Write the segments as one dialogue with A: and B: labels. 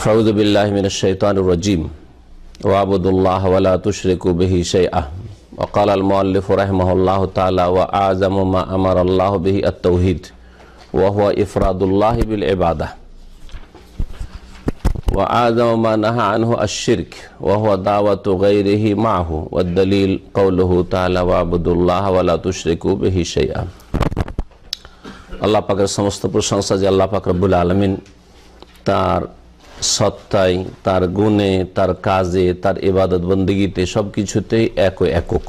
A: فعوذ بالله من الشيطان الرجيم وعبد الله ولا تشرك به شيئا وقال المؤلف رحمه الله تعالى وأعظم ما أمر الله به التوحيد وهو إفراد الله بالعبادة وأعظم ما نهى عنه الشرك وهو دعوة غيره معه والدليل قوله تعالى وعبد الله ولا تشركوا به شيئا الله پاکر سمست প্রশংসা যে আল্লাহ পাক রব্বুল আলমিন সত্তায় তার গুণে তার কাজে তার ইবাদত বন্দিগিতে সব কিছুতেই এক একক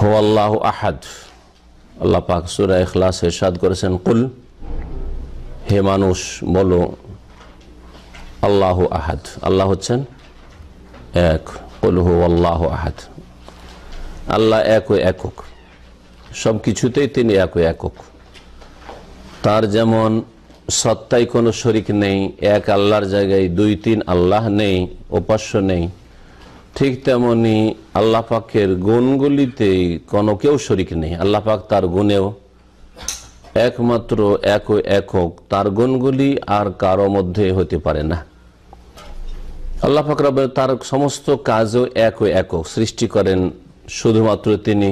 A: হোয়াল্লাহ আহাদ আল্লাহ পাক সুরা এখলাস এরশাদ করেছেন কুল হে মানুষ বলো আল্লাহ আহাদ আল্লাহ হচ্ছেন এক কুল হু আল্লাহ আহাদ আল্লাহ এক একক সব কিছুতেই তিনি এক একক তার যেমন সত্তায় কোনো শরিক নেই এক আল্লাহর জায়গায় দুই তিন আল্লাহ নেই উপাস্য নেই ঠিক তেমনি আল্লাহ পাকের গুণগুলিতে কোনো কেউ শরিক নেই আল্লাহ পাক তার গুণেও একমাত্র এক একক তার গুণগুলি আর কারো মধ্যে হতে পারে না আল্লাহ পাক তার সমস্ত কাজও এক একক সৃষ্টি করেন শুধুমাত্র তিনি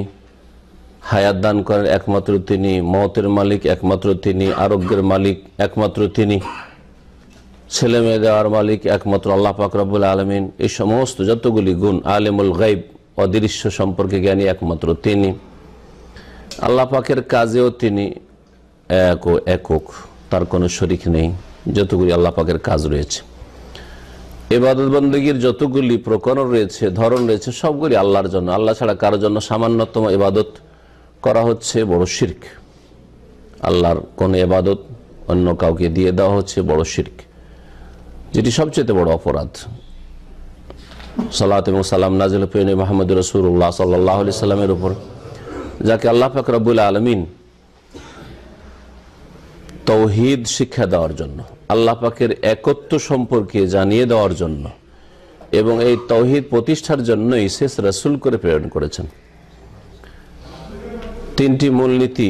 A: হায়াত দান করেন একমাত্র তিনি মতের মালিক একমাত্র তিনি আরোগ্যের মালিক একমাত্র তিনি ছেলে মেয়ে দেওয়ার মালিক একমাত্র আল্লাহ পাকরাবুল আলমিন এই সমস্ত যতগুলি গুণ আলেমুল গাইব অদৃশ্য সম্পর্কে জ্ঞানী একমাত্র তিনি আল্লাহ পাকের কাজেও তিনি এক ও একক তার কোনো শরিক নেই যতগুলি আল্লাহ পাকের কাজ রয়েছে এবাদত বন্দীর যতগুলি প্রকরণ রয়েছে ধরন রয়েছে সবগুলি আল্লাহর জন্য আল্লাহ ছাড়া কারোর জন্য সামান্যতম এবাদত করা হচ্ছে বড় শির্ক আল্লাহর কোন এবাদত অন্য কাউকে দিয়ে দেওয়া হচ্ছে বড় শির্ক যেটি সবচেয়ে বড় অপরাধ সালাত এবং সালাম নাজিল পেন মাহমুদ রসুল্লাহ সাল্লাহ আলি সাল্লামের উপর যাকে আল্লাহ ফাকরাবুল আলমিন তৌহিদ শিক্ষা দেওয়ার জন্য আল্লাহ পাকের একত্ব সম্পর্কে জানিয়ে দেওয়ার জন্য এবং এই তৌহিদ প্রতিষ্ঠার জন্যই শেষ রাসুল করে প্রেরণ করেছেন তিনটি মূলনীতি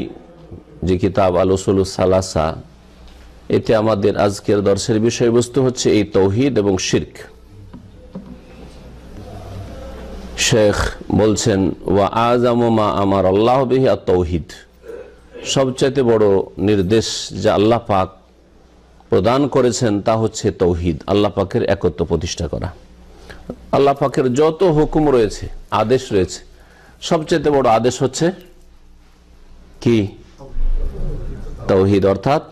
A: যে কিতাব আলোসলু সালাসা এতে আমাদের আজকের দর্শের বিষয়বস্তু হচ্ছে এই তৌহিদ এবং শির্ক শেখ বলছেন ওয়া আজ আজামা আমার আল্লাহ বিহি আর তৌহিদ সবচাইতে বড় নির্দেশ যা আল্লাহ পাক প্রদান করেছেন তা হচ্ছে তৌহিদ আল্লাহ পাকের একত্র প্রতিষ্ঠা করা আল্লাহ পাকের যত হুকুম রয়েছে আদেশ রয়েছে সবচেয়ে বড় আদেশ হচ্ছে কি তৌহিদ অর্থাৎ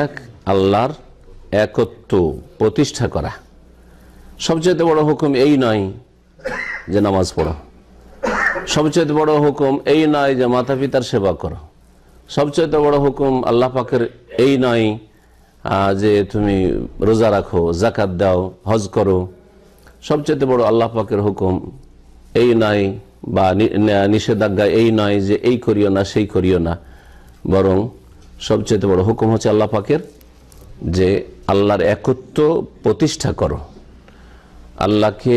A: এক আল্লাহর একত্ব প্রতিষ্ঠা করা সবচেয়ে বড় হুকুম এই নয় যে নামাজ পড়ো সবচেয়ে বড় হুকুম এই নয় যে মাতা পিতার সেবা করো সবচেয়ে বড় হুকুম আল্লাহ পাকের এই নয় যে তুমি রোজা রাখো জাকাত দাও হজ করো সবচেয়ে বড় আল্লাহ পাকের হুকুম এই নয় বা নিষেধাজ্ঞা এই নয় যে এই করিও না সেই করিও না বরং সবচেয়ে বড় হুকুম হচ্ছে আল্লাহ পাকের যে আল্লাহর একত্ব প্রতিষ্ঠা করো আল্লাহকে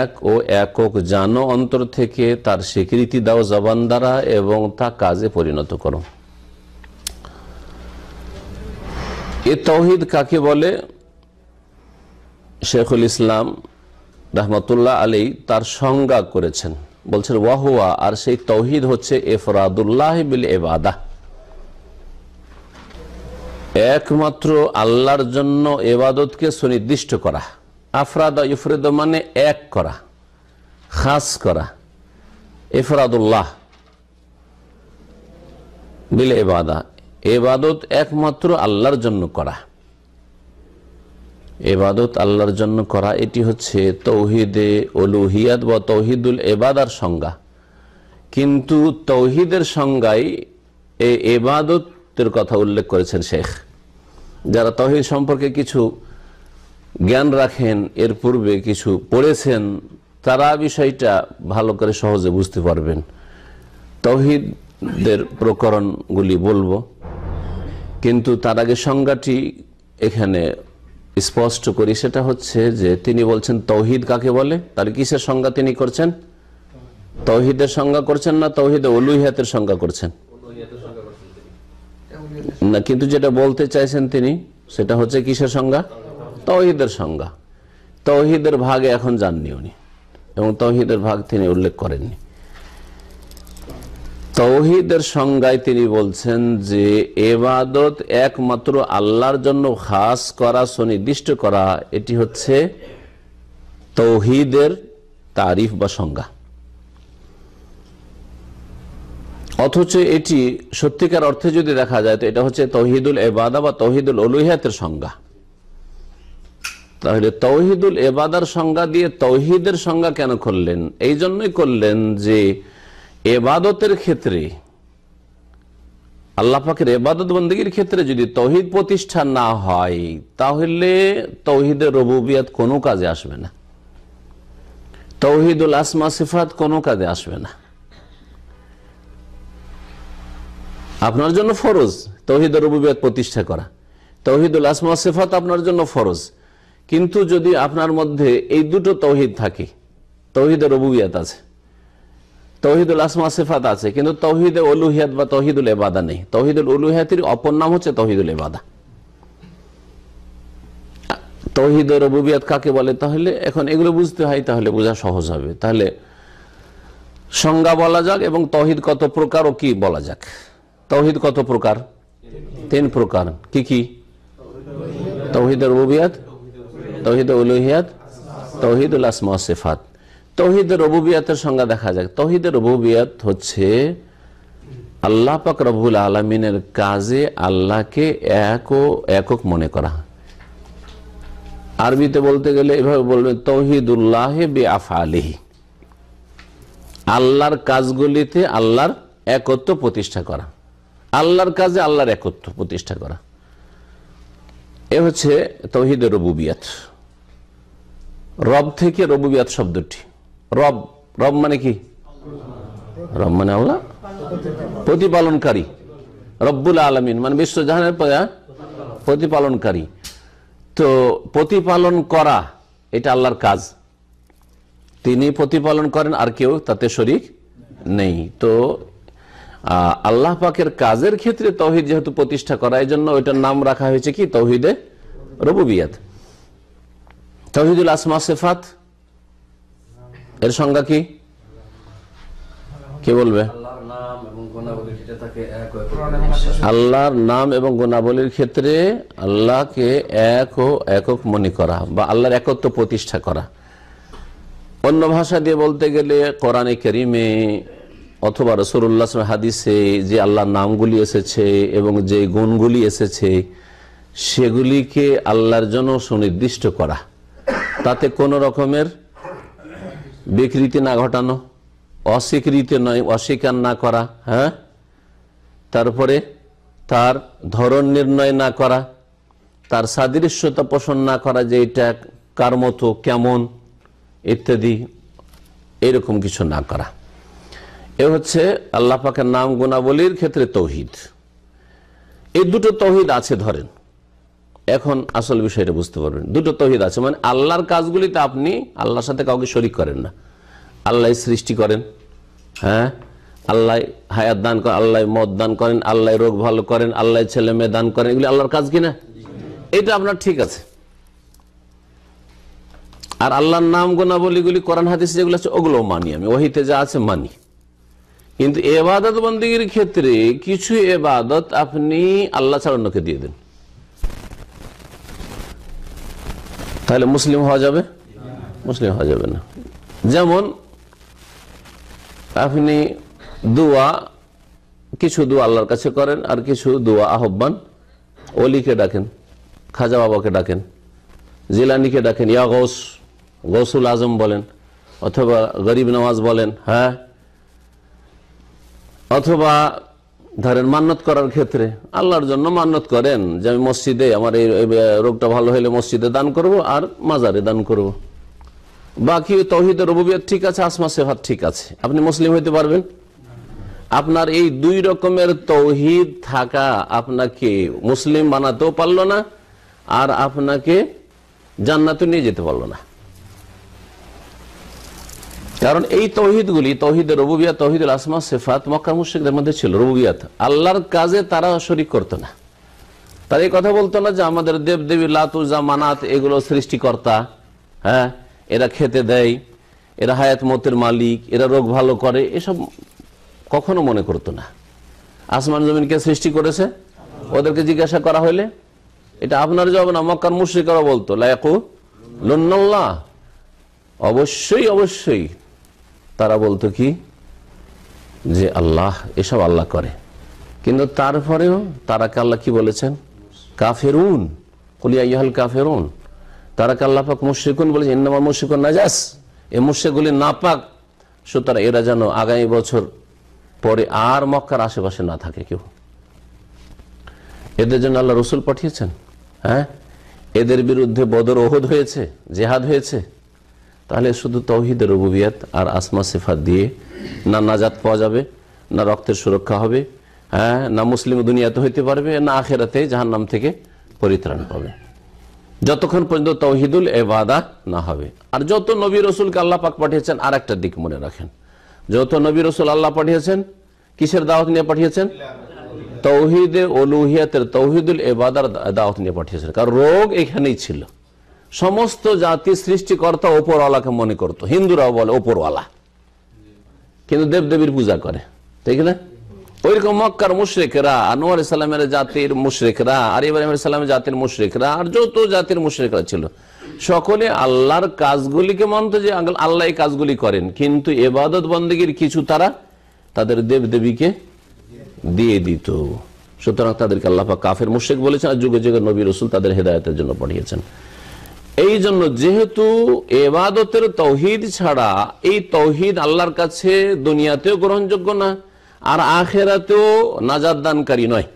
A: এক ও একক জানো অন্তর থেকে তার স্বীকৃতি দাও জবান দ্বারা এবং তা কাজে পরিণত করো এ তৌহিদ কাকে বলে শেখুল ইসলাম রহমতুল্লাহ আলী তার সংজ্ঞা করেছেন বলছেন ওয়াহুয়া আর সেই তৌহিদ হচ্ছে এফরাদুল্লাহ বিল এবাদা একমাত্র আল্লাহর জন্য এবাদতকে সুনির্দিষ্ট করা আফরাদা ইফরেদ মানে এক করা খাস করা এফরাদুল্লাহ বিল এবাদা এবাদত একমাত্র আল্লাহর জন্য করা এবাদত আল্লাহর জন্য করা এটি হচ্ছে তৌহিদে অলুহিয়াদ বা তৌহিদুল এবাদার সংজ্ঞা কিন্তু তৌহিদের সংজ্ঞায় এই এবাদতের কথা উল্লেখ করেছেন শেখ যারা তহিদ সম্পর্কে কিছু জ্ঞান রাখেন এর পূর্বে কিছু পড়েছেন তারা বিষয়টা ভালো করে সহজে বুঝতে পারবেন তহিদের প্রকরণগুলি বলবো কিন্তু তার আগে সংজ্ঞাটি এখানে স্পষ্ট করি সেটা হচ্ছে যে তিনি বলছেন তৌহিদ কাকে বলে তার কিসের সংজ্ঞা তিনি করছেন তৌহিদের সংজ্ঞা করছেন না তৌহিদে অলুহিয়াতের সংজ্ঞা করছেন না কিন্তু যেটা বলতে চাইছেন তিনি সেটা হচ্ছে কিসের সংজ্ঞা তৌহিদের সংজ্ঞা তৌহিদের ভাগে এখন যাননি উনি এবং তৌহিদের ভাগ তিনি উল্লেখ করেননি তৌহিদের সংজ্ঞায় তিনি বলছেন যে এবাদত একমাত্র আল্লাহর জন্য খাস করা সুনির্দিষ্ট করা এটি হচ্ছে তৌহিদের তারিফ বা সংজ্ঞা অথচ এটি সত্যিকার অর্থে যদি দেখা যায় তো এটা হচ্ছে তৌহিদুল এবাদা বা তৌহিদুল অলুহাতের সংজ্ঞা তাহলে তৌহিদুল এবাদার সংজ্ঞা দিয়ে তৌহিদের সংজ্ঞা কেন করলেন এই জন্যই করলেন যে এবাদতের ক্ষেত্রে আল্লাহ এবাদত বন্দীর ক্ষেত্রে যদি তৌহিদ প্রতিষ্ঠা না হয় তাহলে তৌহিদের রবুবিয়াত কোনো কাজে আসবে না তৌহিদুল আসমা সিফাত কোনো কাজে আসবে না আপনার জন্য ফরজ তৌহিদ রবুবিয়াত প্রতিষ্ঠা করা তৌহিদুল আসমা সিফাত আপনার জন্য ফরজ কিন্তু যদি আপনার মধ্যে এই দুটো তৌহিদ থাকে তৌহিদ রবুবিয়াত আছে তৌহিদুল আসমা সেফাত আছে কিন্তু তৌহিদে অলুহিয়াত বা তৌহিদুল এবাদা নেই তৌহিদুল উলুহিয়াতির অপর নাম হচ্ছে তৌহিদুল এবাদা তৌহিদ রবুবিয়াত কাকে বলে তাহলে এখন এগুলো বুঝতে হয় তাহলে বোঝা সহজ হবে তাহলে সংজ্ঞা বলা যাক এবং তহিদ কত প্রকার ও কি বলা যাক তহিদ কত প্রকার তিন প্রকার কি কি তহিদ রবুবিয়াত তহিদ উলুহিয়াত তহিদুল আসমা সেফাত তহিদের রবুবিয়াতের সংজ্ঞা দেখা যাক তহিদের রবুবিয়াত হচ্ছে আল্লাহ পাক রবুল আলমিনের কাজে আল্লাহকে এক ও একক মনে করা আরবিতে বলতে গেলে এভাবে বলবেন তৌহিদুল্লাহ বে আফ আলিহি আল্লাহর কাজগুলিতে আল্লাহর একত্ব প্রতিষ্ঠা করা আল্লাহর কাজে আল্লাহর একত্ব প্রতিষ্ঠা করা এ হচ্ছে তহিদের রবুবিয়াত রব থেকে রবুবিয়াত শব্দটি রব রব মানে কি রব মানে আল্লাহ প্রতিপালনকারী রব্বুল আলমিন মানে বিশ্বজাহানের প্রতিপালনকারী তো প্রতিপালন করা এটা আল্লাহর কাজ তিনি প্রতিপালন করেন আর কেউ তাতে শরিক নেই তো আল্লাহ পাকের কাজের ক্ষেত্রে তহিদ যেহেতু প্রতিষ্ঠা করা এই জন্য ওইটার নাম রাখা হয়েছে কি তহিদে রবুবিয়াত তহিদুল আসমা সেফাত এর সংজ্ঞা কি কে বলবে আল্লাহর নাম এবং গুণাবলীর ক্ষেত্রে আল্লাহকে এক ও একক মনে করা বা আল্লাহর একত্ব প্রতিষ্ঠা করা অন্য ভাষা দিয়ে বলতে গেলে কোরআনে কেরিমে অথবা রসুল্লাহ হাদিসে যে আল্লাহর নামগুলি এসেছে এবং যে গুণগুলি এসেছে সেগুলিকে আল্লাহর জন্য সুনির্দিষ্ট করা তাতে কোনো রকমের বিকৃতি না ঘটানো অস্বীকৃতি নয় অস্বীকার না করা হ্যাঁ তারপরে তার ধরন নির্ণয় না করা তার সাদৃশ্যতা পোষণ না করা যে এটা কার মতো কেমন ইত্যাদি এরকম কিছু না করা এ হচ্ছে আল্লাহ পাকের নাম গুণাবলীর ক্ষেত্রে তৌহিদ এই দুটো তৌহিদ আছে ধরেন এখন আসল বিষয়টা বুঝতে পারবেন দুটো তহিদ আছে মানে আল্লাহর কাজগুলিতে আপনি আল্লাহর সাথে কাউকে শরিক করেন না আল্লাহ সৃষ্টি করেন হ্যাঁ আল্লাহ হায়াত দান করেন আল্লাহ মদ দান করেন আল্লাহ রোগ ভালো করেন আল্লাহ ছেলে মেয়ে দান করেন এগুলি আল্লাহর কাজ কিনা এটা আপনার ঠিক আছে আর আল্লাহর নাম গোনাবলীগুলি কোরআন হাদিস যেগুলো আছে ওগুলো মানি আমি ওহিতে যা আছে মানি কিন্তু এবাদত বন্দীগীর ক্ষেত্রে কিছু এবাদত আপনি আল্লাহ ছাড়া অন্যকে দিয়ে দেন তাহলে মুসলিম হওয়া যাবে মুসলিম হওয়া যাবে না যেমন আপনি দোয়া কিছু দোয়া আল্লাহর কাছে করেন আর কিছু দোয়া আহ্বান অলিকে ডাকেন খাজা বাবাকে ডাকেন জিলানিকে ডাকেন ইয়া গৌস গৌসুল আজম বলেন অথবা গরিব নামাজ বলেন হ্যাঁ অথবা ধরেন মান্নত করার ক্ষেত্রে আল্লাহর জন্য মান্নত করেন যে আমি মসজিদে আমার এই রোগটা ভালো হলে মসজিদে দান করব আর মাজারে দান করব। বাকি তহিদ রবুবিয়াত ঠিক আছে আসমা সেভার ঠিক আছে আপনি মুসলিম হইতে পারবেন আপনার এই দুই রকমের তৌহিদ থাকা আপনাকে মুসলিম বানাতেও পারল না আর আপনাকে জান্নাতে নিয়ে যেতে পারল না কারণ এই গুলি তহিদের রবুবিয়া তহিদুল আসমা সেফাত মক্কা মুশিকদের মধ্যে ছিল রবুবিয়াত আল্লাহর কাজে তারা শরিক করতো না তারা এই কথা বলতো না যে আমাদের দেবী লাতুজা মানাত এগুলো সৃষ্টিকর্তা হ্যাঁ এরা খেতে দেয় এরা হায়াত মতের মালিক এরা রোগ ভালো করে এসব কখনো মনে করতো না আসমান জমিনকে সৃষ্টি করেছে ওদেরকে জিজ্ঞাসা করা হইলে এটা আপনার যাবে না মক্কার মুশ্রিকারা বলতো লায়াকু লন্নাল্লাহ অবশ্যই অবশ্যই তারা বলতো কি যে আল্লাহ এসব আল্লাহ করে কিন্তু তারপরেও তারা আল্লাহ কি বলেছেন কাফেরুন কাফের কাফেরুন তারা কাল্লাপাক মুশ্রিকুন বলেছে মুশিকুন না নাজাস এ না পাক সুতরাং এরা যেন আগামী বছর পরে আর মক্কার আশেপাশে না থাকে কেউ এদের জন্য আল্লাহ রসুল পাঠিয়েছেন হ্যাঁ এদের বিরুদ্ধে বদর ওহদ হয়েছে জেহাদ হয়েছে তাহলে শুধু তৌহিদের রুবুবিয়াত আর আসমা সেফাত দিয়ে না নাজাত পাওয়া যাবে না রক্তের সুরক্ষা হবে হ্যাঁ না মুসলিম দুনিয়াতে হইতে পারবে না আখেরাতে যাহার নাম থেকে পরিত্রাণ পাবে যতক্ষণ পর্যন্ত তৌহিদুল এবাদা না হবে আর যত নবী রসুলকে আল্লাহ পাক পাঠিয়েছেন আর একটা দিক মনে রাখেন যত নবী রসুল আল্লাহ পাঠিয়েছেন কিসের দাওয়াত নিয়ে পাঠিয়েছেন তৌহিদে ওলুহিয়াতের তৌহিদুল এবাদার দাওয়াত নিয়ে পাঠিয়েছেন কারণ রোগ এখানেই ছিল সমস্ত জাতি সৃষ্টিকর্তা ওপরওয়ালাকে মনে করত হিন্দুরাও বলে ওপরওয়ালা কিন্তু দেবদেবীর পূজা করে ঠিক না ওইরকম মক্কার মুশ্রেকরা আনোয়ার ইসলামের জাতির মুশ্রেকরা আর ইব্রাহিম ইসলামের জাতির মুশ্রেকরা আর যত জাতির মুশ্রেকরা ছিল সকলে আল্লাহর কাজগুলিকে মানত যে আল্লাহ এই কাজগুলি করেন কিন্তু এবাদত বন্দীর কিছু তারা তাদের দেবদেবীকে দিয়ে দিত সুতরাং তাদেরকে আল্লাহ কাফের মুশ্রেক বলেছেন আর যুগে যুগে নবী রসুল তাদের হেদায়তের জন্য পাঠিয়েছেন এই জন্য যেহেতু এবাদতের তৌহিদ ছাড়া এই তৌহিদ আল্লাহর কাছে দুনিয়াতেও গ্রহণযোগ্য না আর আখেরাতেও নাজাদ নয়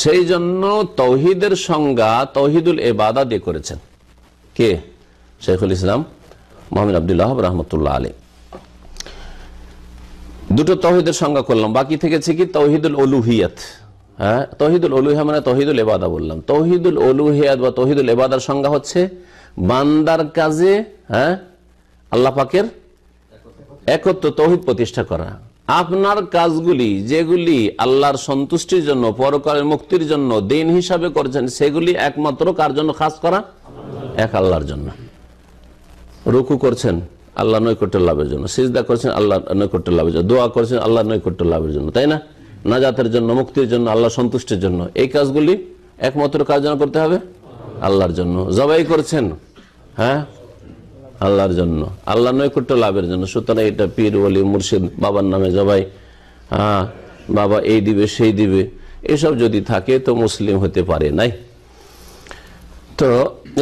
A: সেই জন্য তৌহিদের সংজ্ঞা তৌহিদুল এবাদা দিয়ে করেছেন কে শেখুল ইসলাম মোহাম্মদ আবদুল্লাহ রহমতুল্লাহ আলী দুটো তহিদের সংজ্ঞা করলাম বাকি থেকেছে কি তৌহিদুল অলুহিয়াত হ্যাঁ তহিদুল অলুহিয়া মানে তহিদুল এবাদা বললাম তহিদুল অলুহিয়াত বা তহিদুল এবাদার সংজ্ঞা হচ্ছে বান্দার কাজে হ্যাঁ আল্লাহ পাকের একত্র তহিদ প্রতিষ্ঠা করা আপনার কাজগুলি যেগুলি আল্লাহর সন্তুষ্টির জন্য পরকালের মুক্তির জন্য দিন হিসাবে করছেন সেগুলি একমাত্র কার জন্য খাস করা এক আল্লাহর জন্য রুকু করছেন আল্লাহ নৈকট্য লাভের জন্য সিজদা করছেন আল্লাহ নৈকট্য লাভের জন্য দোয়া করছেন আল্লাহ নৈকট্য লাভের জন্য তাই না নাজাতের জন্য মুক্তির জন্য আল্লাহ সন্তুষ্টের জন্য এই কাজগুলি একমাত্র কাজ যেন করতে হবে আল্লাহর জন্য জবাই করছেন হ্যাঁ আল্লাহর জন্য আল্লাহ নৈকট্য লাভের জন্য সুতরাং এটা পীর বলি মুর্শিদ বাবার নামে জবাই হ্যাঁ বাবা এই দিবে সেই দিবে এসব যদি থাকে তো মুসলিম হতে পারে নাই তো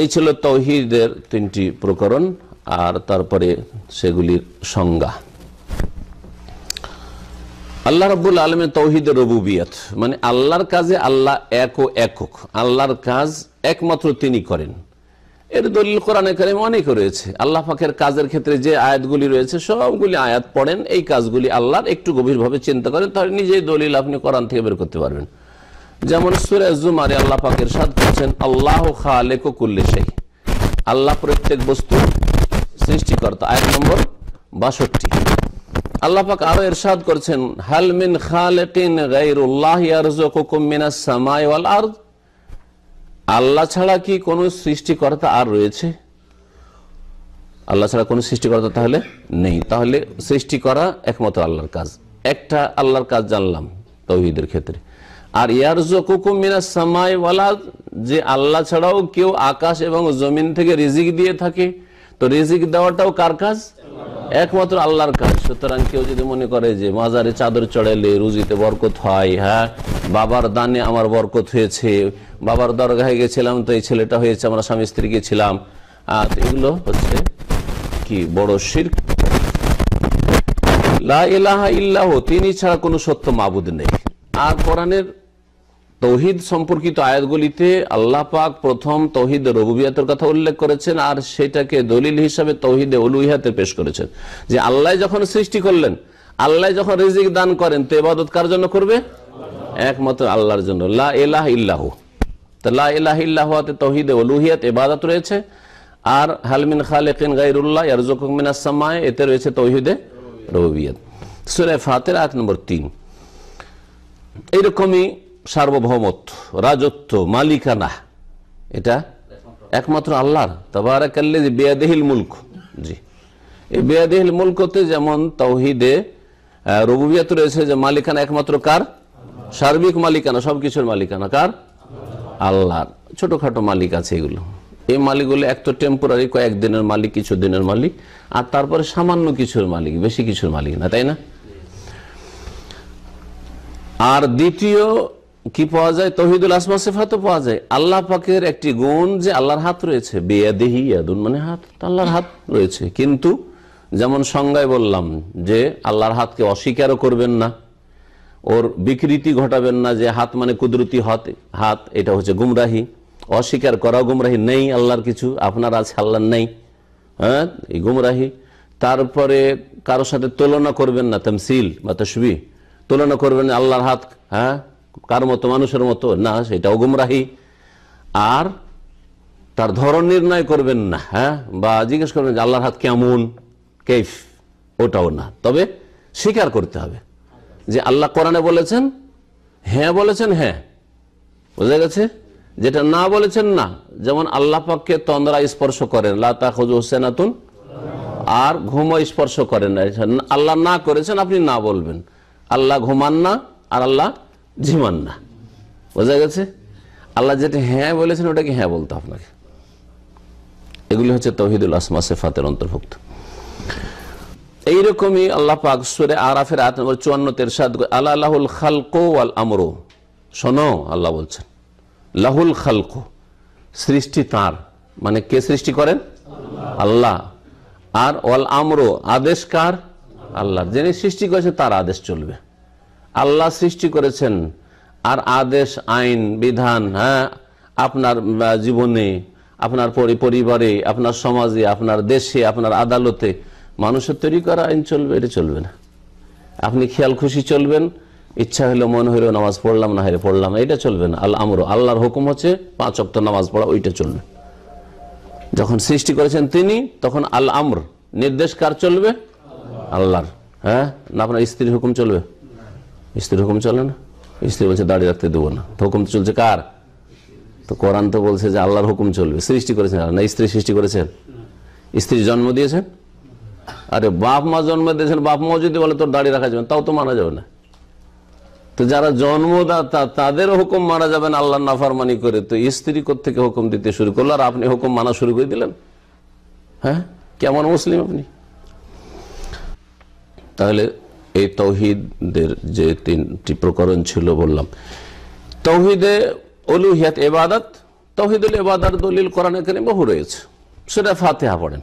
A: এই ছিল তৌহিদের তিনটি প্রকরণ আর তারপরে সেগুলির সংজ্ঞা আল্লাহ রব্বুল আলমে তৌহিদ রবুবিয়ত মানে আল্লাহর কাজে আল্লাহ এক ও একক আল্লাহর কাজ একমাত্র তিনি করেন এর দলিল কোরআনে করে অনেক রয়েছে আল্লাহ পাখের কাজের ক্ষেত্রে যে আয়াতগুলি রয়েছে সবগুলি আয়াত পড়েন এই কাজগুলি আল্লাহর একটু গভীরভাবে চিন্তা করেন তাহলে নিজেই দলিল আপনি কোরআন থেকে বের করতে পারবেন যেমন সুরেজুমারে আল্লাহ ফাঁকের সাদ করছেন আল্লাহ খালেক কুল্লে সেই আল্লাহ প্রত্যেক বস্তু সৃষ্টিকর্তা আয়াত নম্বর বাষট্টি আল্লাপাক আরো এরশাদ করছেন হালমিন আল্লাহ ছাড়া কি কোনো সৃষ্টিকর্তা আর রয়েছে আল্লাহ ছাড়া কোনো সৃষ্টিকর্তা তাহলে নেই তাহলে সৃষ্টি করা একমাত্র আল্লাহর কাজ একটা আল্লাহর কাজ জানলাম তৌহিদের ক্ষেত্রে আর ইয়ারজকুকুমিনা সামাই ওয়ালা যে আল্লাহ ছাড়াও কেউ আকাশ এবং জমিন থেকে রিজিক দিয়ে থাকে তো রিজিক দেওয়াটাও কার কাজ একমাত্র আল্লাহর কাজ সুতরাং কেউ যদি মনে করে যে মাজারে চাদর চড়াইলে রুজিতে বরকত হয় হ্যাঁ বাবার দানে আমার বরকত হয়েছে বাবার দরগায় গেছিলাম তো এই ছেলেটা হয়েছে আমরা স্বামী স্ত্রী গেছিলাম আর এগুলো হচ্ছে কি বড় শির্ক লা ইল্লাহ তিনি ছাড়া কোনো সত্য মাবুদ নেই আর কোরআনের তৌহিদ সম্পর্কিত আয়াতগুলিতে আল্লাহ পাক প্রথম তৌহিদ রবুবিয়াতের কথা উল্লেখ করেছেন আর সেটাকে দলিল হিসাবে তৌহিদে উলুহিয়াতে পেশ করেছেন যে আল্লাহ যখন সৃষ্টি করলেন আল্লাহ যখন রিজিক দান করেন তো এবাদত কার জন্য করবে একমাত্র আল্লাহর জন্য লা এলাহ ইল্লাহু তো লা এলাহ ইল্লাহুয়াতে তৌহিদে উলুহিয়াত এবাদত রয়েছে আর হালমিন খালেকিন গাইরুল্লাহ ইয়ারজুকুমিন আসামায় এতে রয়েছে তৌহিদে রবুবিয়াত সুরে ফাতের আট নম্বর তিন এইরকমই সার্বভৌমত্ব রাজত্ব মালিকানা এটা একমাত্র আল্লাহর তাবারাকাল্লে যে বেয়াদেহিল মুলক জি এই বেয়াদেহিল মুলকতে যেমন তৌহিদে রবুবিয়াত রয়েছে যে মালিকানা একমাত্র কার সার্বিক মালিকানা সব কিছুর মালিকানা কার আল্লাহর ছোটোখাটো মালিক আছে এগুলো এই মালিকগুলো এক তো টেম্পোরারি কয়েকদিনের মালিক কিছু দিনের মালিক আর তারপরে সামান্য কিছুর মালিক বেশি কিছুর মালিক না তাই না আর দ্বিতীয় কি পাওয়া যায় তহিদুল আসমা সেফাতও পাওয়া যায় আল্লাহ পাকের একটি গুণ যে আল্লাহর হাত রয়েছে বেয়াদেহি ইয়াদুন মানে হাত আল্লাহর হাত রয়েছে কিন্তু যেমন সংজ্ঞায় বললাম যে আল্লাহর হাতকে অস্বীকারও করবেন না ওর বিকৃতি ঘটাবেন না যে হাত মানে কুদরতি হাত হাত এটা হচ্ছে গুমরাহি অস্বীকার করা গুমরাহি নেই আল্লাহর কিছু আপনার আছে আল্লাহ নেই হ্যাঁ এই গুমরাহি তারপরে কারোর সাথে তুলনা করবেন না তামসিল বা তসবি তুলনা করবেন আল্লাহর হাত হ্যাঁ কার মতো মানুষের মতো না সেটাও গুমরাহি আর তার ধরন নির্ণয় করবেন না হ্যাঁ বা জিজ্ঞেস করবেন যে আল্লাহর হাত কেমন কেফ ওটাও না তবে স্বীকার করতে হবে যে আল্লাহ কোরআনে বলেছেন হ্যাঁ বলেছেন হ্যাঁ বুঝা গেছে যেটা না বলেছেন না যেমন আল্লাহ পাককে তন্দ্রা স্পর্শ করেন লাতা হোসেন আতুন আর ঘুমো স্পর্শ করেন আল্লাহ না করেছেন আপনি না বলবেন আল্লাহ ঘুমান না আর আল্লাহ জিমান না বোঝা গেছে আল্লাহ যেটা হ্যাঁ বলেছেন ওটাকে হ্যাঁ বলতো আপনাকে এগুলি হচ্ছে তহিদুল আসমা সেফাতের অন্তর্ভুক্ত এইরকমই আল্লাহ পাক সুরে আরাফের আত নম্বর চুয়ান্ন তেরসাদ আল্লাহ লাহুল খালকো আল আমরো শোনো আল্লাহ বলছেন লাহুল খালকো সৃষ্টি তার মানে কে সৃষ্টি করেন আল্লাহ আর অল আমরো আদেশ কার আল্লাহ যিনি সৃষ্টি করেছে তার আদেশ চলবে আল্লাহ সৃষ্টি করেছেন আর আদেশ আইন বিধান হ্যাঁ আপনার জীবনে আপনার পরিবারে আপনার সমাজে আপনার দেশে আপনার আদালতে মানুষের তৈরি করা আইন চলবে এটা চলবে না আপনি খেয়াল খুশি চলবেন ইচ্ছা হলো মন হইলো নামাজ পড়লাম না হেরে পড়লাম এটা চলবে না আল্লাহ আমর আল্লাহর হুকুম হচ্ছে পাঁচ অক্ট নামাজ পড়া ওইটা চলবে যখন সৃষ্টি করেছেন তিনি তখন আল আমর নির্দেশ কার চলবে আল্লাহর হ্যাঁ না আপনার স্ত্রীর হুকুম চলবে স্ত্রীর হুকুম চলে না স্ত্রী বলছে দাঁড়িয়ে রাখতে দেবো না হুকুম তো চলছে কার তো কোরআন তো বলছে যে আল্লাহর হুকুম চলবে সৃষ্টি করেছেন না স্ত্রী সৃষ্টি করেছেন স্ত্রী জন্ম দিয়েছেন আরে বাপ মা জন্ম দিয়েছেন বাপ মাও যদি বলে তোর দাঁড়িয়ে রাখা যাবে তাও তো মানা যাবে না তো যারা জন্মদাতা তাদের হুকুম মারা যাবেন আল্লাহ নাফারমানি করে তো স্ত্রী থেকে হুকুম দিতে শুরু করলো আর আপনি হুকুম মানা শুরু করে দিলেন হ্যাঁ কেমন মুসলিম আপনি তাহলে এই তৌহিদের যে তিনটি প্রকরণ ছিল বললাম তৌহিদে অলুহিয়াত এবাদত তৌহিদুল এবাদার দলিল কোরআন এখানে বহু রয়েছে সেটা ফাতেহা পড়েন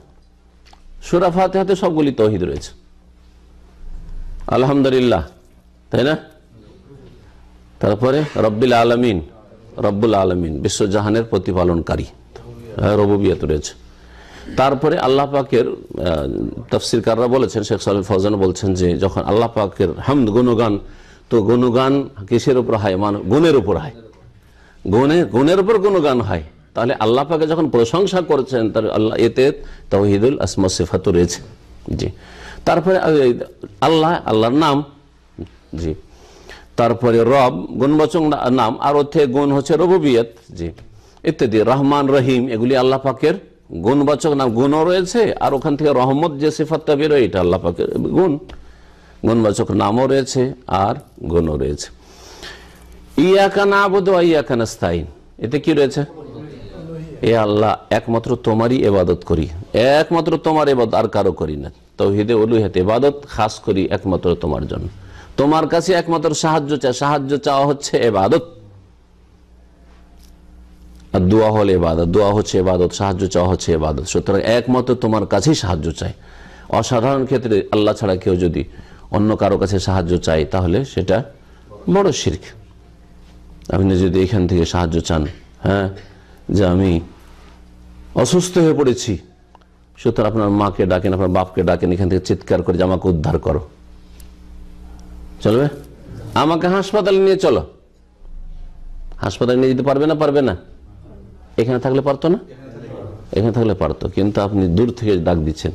A: সুরা ফাতেহাতে সবগুলি তৌহিদ রয়েছে আলহামদুলিল্লাহ তাই না তারপরে রব্বিল আলমিন রব্বুল আলমিন বিশ্বজাহানের প্রতিপালনকারী রবুবিয়াত রয়েছে তারপরে আল্লাহ পাকের তফসিরকাররা বলেছেন শেখ সাল ফজান বলছেন যে যখন আল্লাহ পাকের হামদ গুনগান তো গুনগান কিসের উপর হয় মান গুণের উপর হয় গুণে গুণের উপর গান হয় তাহলে আল্লাহ পাকে যখন প্রশংসা করছেন তার আল্লাহ এতে তহিদুল আসমা সিফাত রয়েছে জি তারপরে আল্লাহ আল্লাহর নাম জি তারপরে রব গুণবাচক নাম আর ওর থেকে গুণ হচ্ছে রবুবিয়ত জি ইত্যাদি রহমান রহিম এগুলি আল্লাহ পাকের গুণবাচক নাম গুণও রয়েছে আর ওখান থেকে রহমত যে সিফাতটা বেরোয় এটা আল্লাহ গুণ গুণবাচক নামও রয়েছে আর গুণও রয়েছে ইয়াকা না আবদ ইয়াকা নাস্তাইন এতে কি রয়েছে এ আল্লাহ একমাত্র তোমারই এবাদত করি একমাত্র তোমার এবাদ আর কারো করি না তৌহিদে হাতে এবাদত খাস করি একমাত্র তোমার জন্য তোমার কাছে একমাত্র সাহায্য চায় সাহায্য চাওয়া হচ্ছে এবাদত আর দোয়া হলে এবাদত দোয়া হচ্ছে এবাদত সাহায্য চাওয়া হচ্ছে এবাদত সুতরাং একমাত্র তোমার কাছেই সাহায্য চাই অসাধারণ ক্ষেত্রে আল্লাহ ছাড়া কেউ যদি অন্য কারো কাছে সাহায্য চাই তাহলে সেটা বড় শির্ক আপনি যদি এখান থেকে সাহায্য চান হ্যাঁ যে আমি অসুস্থ হয়ে পড়েছি সুতরাং আপনার মাকে ডাকেন আপনার বাপকে ডাকেন এখান থেকে চিৎকার করে যে আমাকে উদ্ধার করো চলবে আমাকে হাসপাতালে নিয়ে চলো হাসপাতালে নিয়ে যেতে পারবে না পারবে না এখানে থাকলে পারতো না এখানে থাকলে পারতো কিন্তু আপনি দূর থেকে ডাক দিচ্ছেন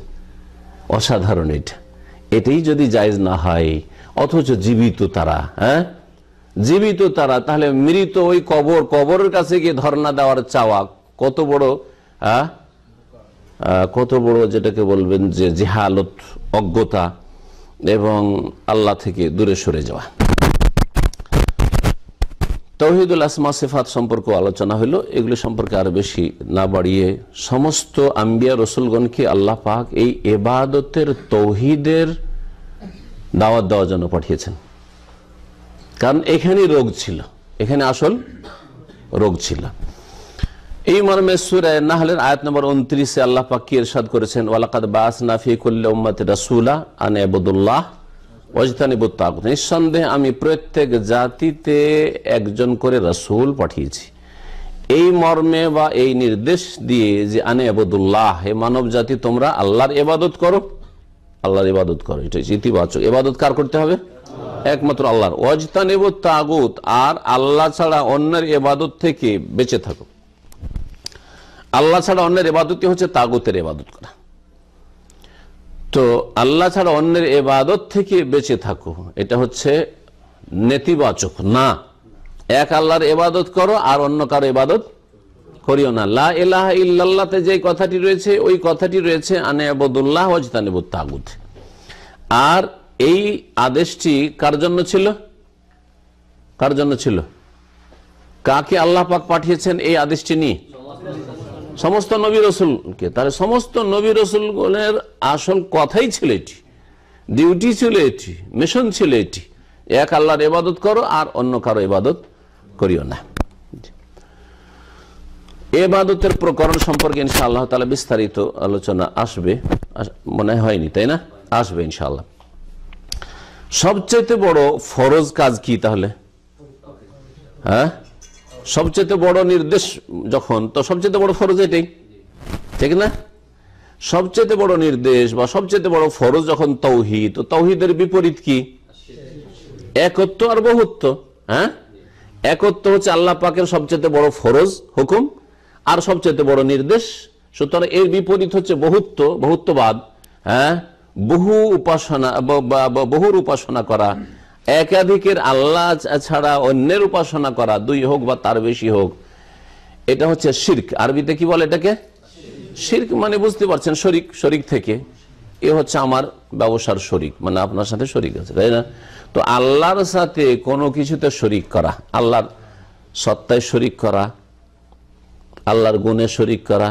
A: অসাধারণ এটা এটাই যদি জায়জ না হয় অথচ জীবিত তারা হ্যাঁ জীবিত তারা তাহলে মৃত ওই কবর কবরের কাছে গিয়ে ধর্ণা দেওয়ার চাওয়া কত বড় কত বড় যেটাকে বলবেন যে জেহালত অজ্ঞতা এবং আল্লাহ থেকে দূরে সরে যাওয়া তৌহিদুল আসমা সেফাত সম্পর্ক আলোচনা হইল এগুলো সম্পর্কে আরো বেশি না বাড়িয়ে সমস্ত আম্বিয়া রসুলগণকে আল্লাহ পাক এই এবাদতের তৌহিদের দাওয়াত দেওয়ার জন্য পাঠিয়েছেন কারণ এখানেই রোগ ছিল এখানে আসল রোগ ছিল এই মর্মে সুরায় হলেন আয়াত নম্বর উনত্রিশে আল্লাহ পাক কি এরশাদ করেছেন ওয়ালাকাদ বাস নাফি কুল্লা উম্মাতে রাসুলা আন আবদুল্লাহ নিঃসন্দেহে আমি প্রত্যেক জাতিতে একজন করে রসুল পাঠিয়েছি এই মর্মে বা এই নির্দেশ দিয়ে যে আনে আবদুল্লাহ হে মানব জাতি তোমরা আল্লাহর এবাদত করো আল্লাহর ইবাদত করো এটা ইতিবাচক এবাদত কার করতে হবে একমাত্র আল্লাহর ওয়াজতানিবু তাগুত আর আল্লাহ ছাড়া অন্যের এবাদত থেকে বেঁচে থাকো আল্লাহ ছাড়া অন্যের এবাদতই হচ্ছে তাগুতের এবাদত করা তো আল্লাহ ছাড়া অন্যের এবাদত থেকে বেঁচে থাকো এটা হচ্ছে নেতিবাচক না এক আল্লাহর এবাদত করো আর অন্য কারো এবাদত করিও না লা এলাহ ইল্লাল্লাহতে যে কথাটি রয়েছে ওই কথাটি রয়েছে আনে আবদুল্লাহ ওয়াজতানিব তাগুদ আর এই আদেশটি কার জন্য ছিল কার জন্য ছিল কাকে আল্লাহ পাক পাঠিয়েছেন এই আদেশটি নিয়ে সমস্ত নবী রসুলকে তার সমস্ত নবী রসুলগুলের আসল কথাই ছিল এটি ডিউটি ছিল এটি মিশন ছিল এটি এক আল্লাহর ইবাদত করো আর অন্য কারো ইবাদত করিও না এবাদতের প্রকরণ সম্পর্কে ইনশা আল্লাহ তালা বিস্তারিত আলোচনা আসবে মনে হয়নি তাই না আসবে ইনশাআল্লাহ সবচেয়ে বড় ফরজ কাজ কি তাহলে হ্যাঁ সবচেয়ে বড় নির্দেশ যখন তো সবচেয়ে বড় ফরজ এটাই ঠিক না সবচেয়ে বড় নির্দেশ বা সবচেয়ে বড় ফরজ যখন তৌহিদ তো তৌহিদের বিপরীত কি একত্ব আর বহুত্ব হ্যাঁ একত্ব হচ্ছে আল্লাহ পাকের সবচেয়ে বড় ফরজ হুকুম আর সবচেয়ে বড় নির্দেশ সুতরাং এর বিপরীত হচ্ছে বহুত্ব বহুত্ববাদ হ্যাঁ বহু উপাসনা বহুর উপাসনা করা একাধিকের আল্লাহ ছাড়া অন্যের উপাসনা করা দুই হোক বা তার বেশি হোক এটা হচ্ছে শির্ক আরবিতে কি বলে এটাকে শির্ক মানে বুঝতে পারছেন শরিক শরিক থেকে এ হচ্ছে আমার ব্যবসার শরিক মানে আপনার সাথে শরিক আছে তাই না তো আল্লাহর সাথে কোনো কিছুতে শরিক করা আল্লাহর সত্তায় শরিক করা আল্লাহর গুণে শরিক করা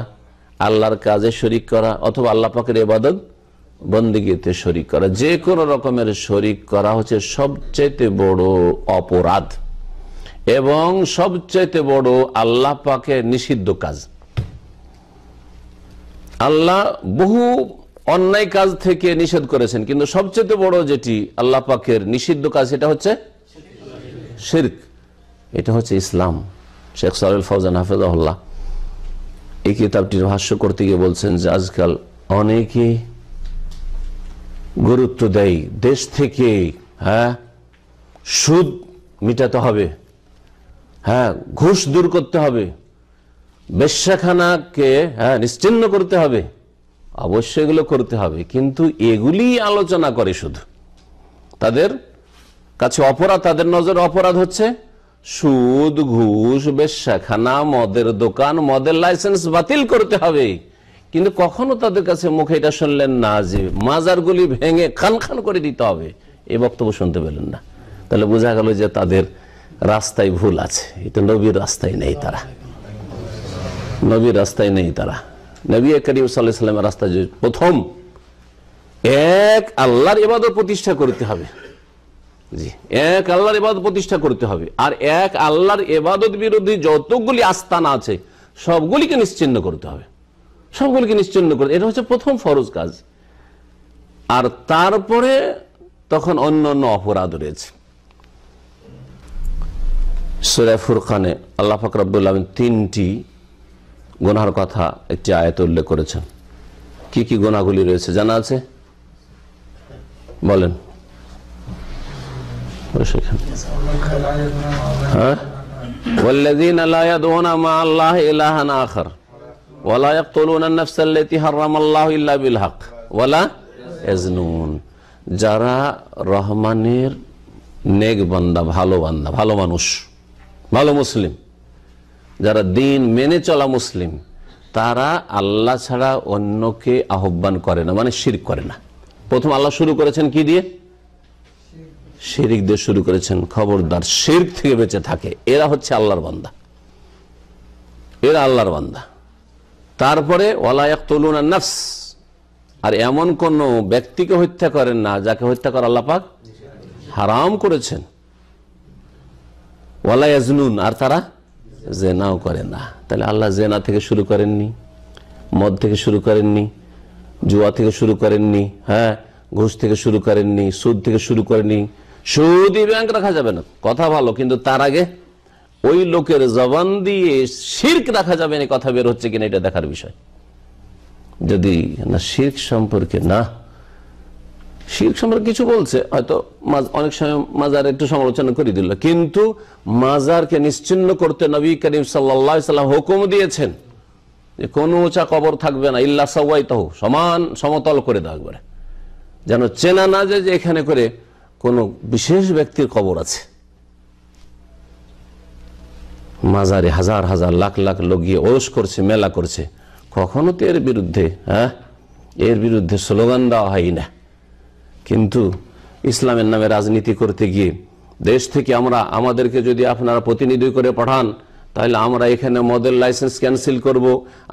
A: আল্লাহর কাজে শরিক করা অথবা আল্লাহ পাকের এবাদত বন্দিগিতে শরিক করা যে কোনো রকমের শরিক করা হচ্ছে সবচেয়ে বড় অপরাধ এবং সবচেয়ে বড় আল্লাহ পাকে নিষিদ্ধ কাজ আল্লাহ বহু অন্যায় কাজ থেকে নিষেধ করেছেন কিন্তু সবচেয়ে বড় যেটি আল্লাহ পাকের নিষিদ্ধ কাজ সেটা হচ্ছে শির্ক এটা হচ্ছে ইসলাম শেখ সাল ফৌজান হাফেজাল্লাহ এই কিতাবটির ভাষ্য করতে গিয়ে বলছেন যে আজকাল অনেকেই গুরুত্ব দেয় দেশ থেকে হ্যাঁ সুদ মিটাতে হবে হ্যাঁ ঘুষ দূর করতে হবে বেশ্যাখানাকে হ্যাঁ নিশ্চিন্ন করতে হবে অবশ্যই এগুলো করতে হবে কিন্তু এগুলি আলোচনা করে শুধু তাদের কাছে অপরাধ তাদের নজর অপরাধ হচ্ছে সুদ ঘুষ বেশ্যাখানা মদের দোকান মদের লাইসেন্স বাতিল করতে হবে কিন্তু কখনো তাদের কাছে মুখে এটা শুনলেন না যে মাজারগুলি ভেঙে খান খান করে দিতে হবে এই বক্তব্য শুনতে পেলেন না তাহলে বোঝা গেল যে তাদের রাস্তায় ভুল আছে এটা নবীর রাস্তায় নেই তারা নবীর রাস্তায় নেই তারা নবী কারিম সাল্লাহ সাল্লামের রাস্তা যে প্রথম এক আল্লাহর এবাদত প্রতিষ্ঠা করতে হবে জি এক আল্লাহর এবাদত প্রতিষ্ঠা করতে হবে আর এক আল্লাহর এবাদত বিরোধী যতগুলি আস্থান আছে সবগুলিকে নিশ্চিন্ন করতে হবে সবগুলোকে নিশ্চিন্ন করে এটা হচ্ছে প্রথম ফরজ কাজ আর তারপরে তখন অন্য অন্য অপরাধ রয়েছে সুরেফুর খানে আল্লাহ ফাকরাবুল আলম তিনটি গোনার কথা একটি আয়ত উল্লেখ করেছেন কি কি গোনাগুলি রয়েছে জানা আছে বলেন হ্যাঁ والذين لا يدعون আল্লাহ الله إلها ওয়ালা ইয়াকতুলুনা আন-নাফসা আল্লাতী হারামাল্লাহু ইল্লা বিল হক ওয়ালা ইয়াজনুন যারা রহমানের নেক বান্দা ভালো বান্দা ভালো মানুষ ভালো মুসলিম যারা দিন মেনে চলা মুসলিম তারা আল্লাহ ছাড়া অন্যকে আহ্বান করে না মানে শির করে না প্রথম আল্লাহ শুরু করেছেন কি দিয়ে শিরিক দিয়ে শুরু করেছেন খবরদার শির থেকে বেঁচে থাকে এরা হচ্ছে আল্লাহর বান্দা এরা আল্লাহর বান্দা তারপরে ওলায়াক তলুন নাফস আর এমন কোন ব্যক্তিকে হত্যা করেন না যাকে হত্যা করা আল্লাপাক হারাম করেছেন ওয়ালাইজনুন আর তারা জেনাও করে না তাহলে আল্লাহ জেনা থেকে শুরু করেননি মদ থেকে শুরু করেননি জুয়া থেকে শুরু করেননি হ্যাঁ ঘুষ থেকে শুরু করেননি সুদ থেকে শুরু করেননি সুদই ব্যাংক রাখা যাবে না কথা ভালো কিন্তু তার আগে ওই লোকের জবান দিয়ে শির্ক দেখা যাবে না কথা বের হচ্ছে কিনা এটা দেখার বিষয় যদি না শির্ক সম্পর্কে না শির্ক সম্পর্কে কিছু বলছে হয়তো অনেক সময় মাজার একটু সমালোচনা করে দিল কিন্তু মাজারকে নিশ্চিন্ন করতে নবী করিম সাল্লাম হুকুম দিয়েছেন যে কোনো উঁচা কবর থাকবে না ইল্লা সবাই তহ সমান সমতল করে দাও যেন চেনা না যে এখানে করে কোনো বিশেষ ব্যক্তির কবর আছে মাজারে হাজার হাজার লাখ লাখ লোক গিয়ে ওস করছে মেলা করছে কখনো তো এর বিরুদ্ধে হ্যাঁ এর বিরুদ্ধে স্লোগান দেওয়া হয় না কিন্তু ইসলামের নামে রাজনীতি করতে গিয়ে দেশ থেকে আমরা আমাদেরকে যদি আপনারা প্রতিনিধি করে পাঠান তাহলে আমরা এখানে মদের লাইসেন্স ক্যান্সেল করব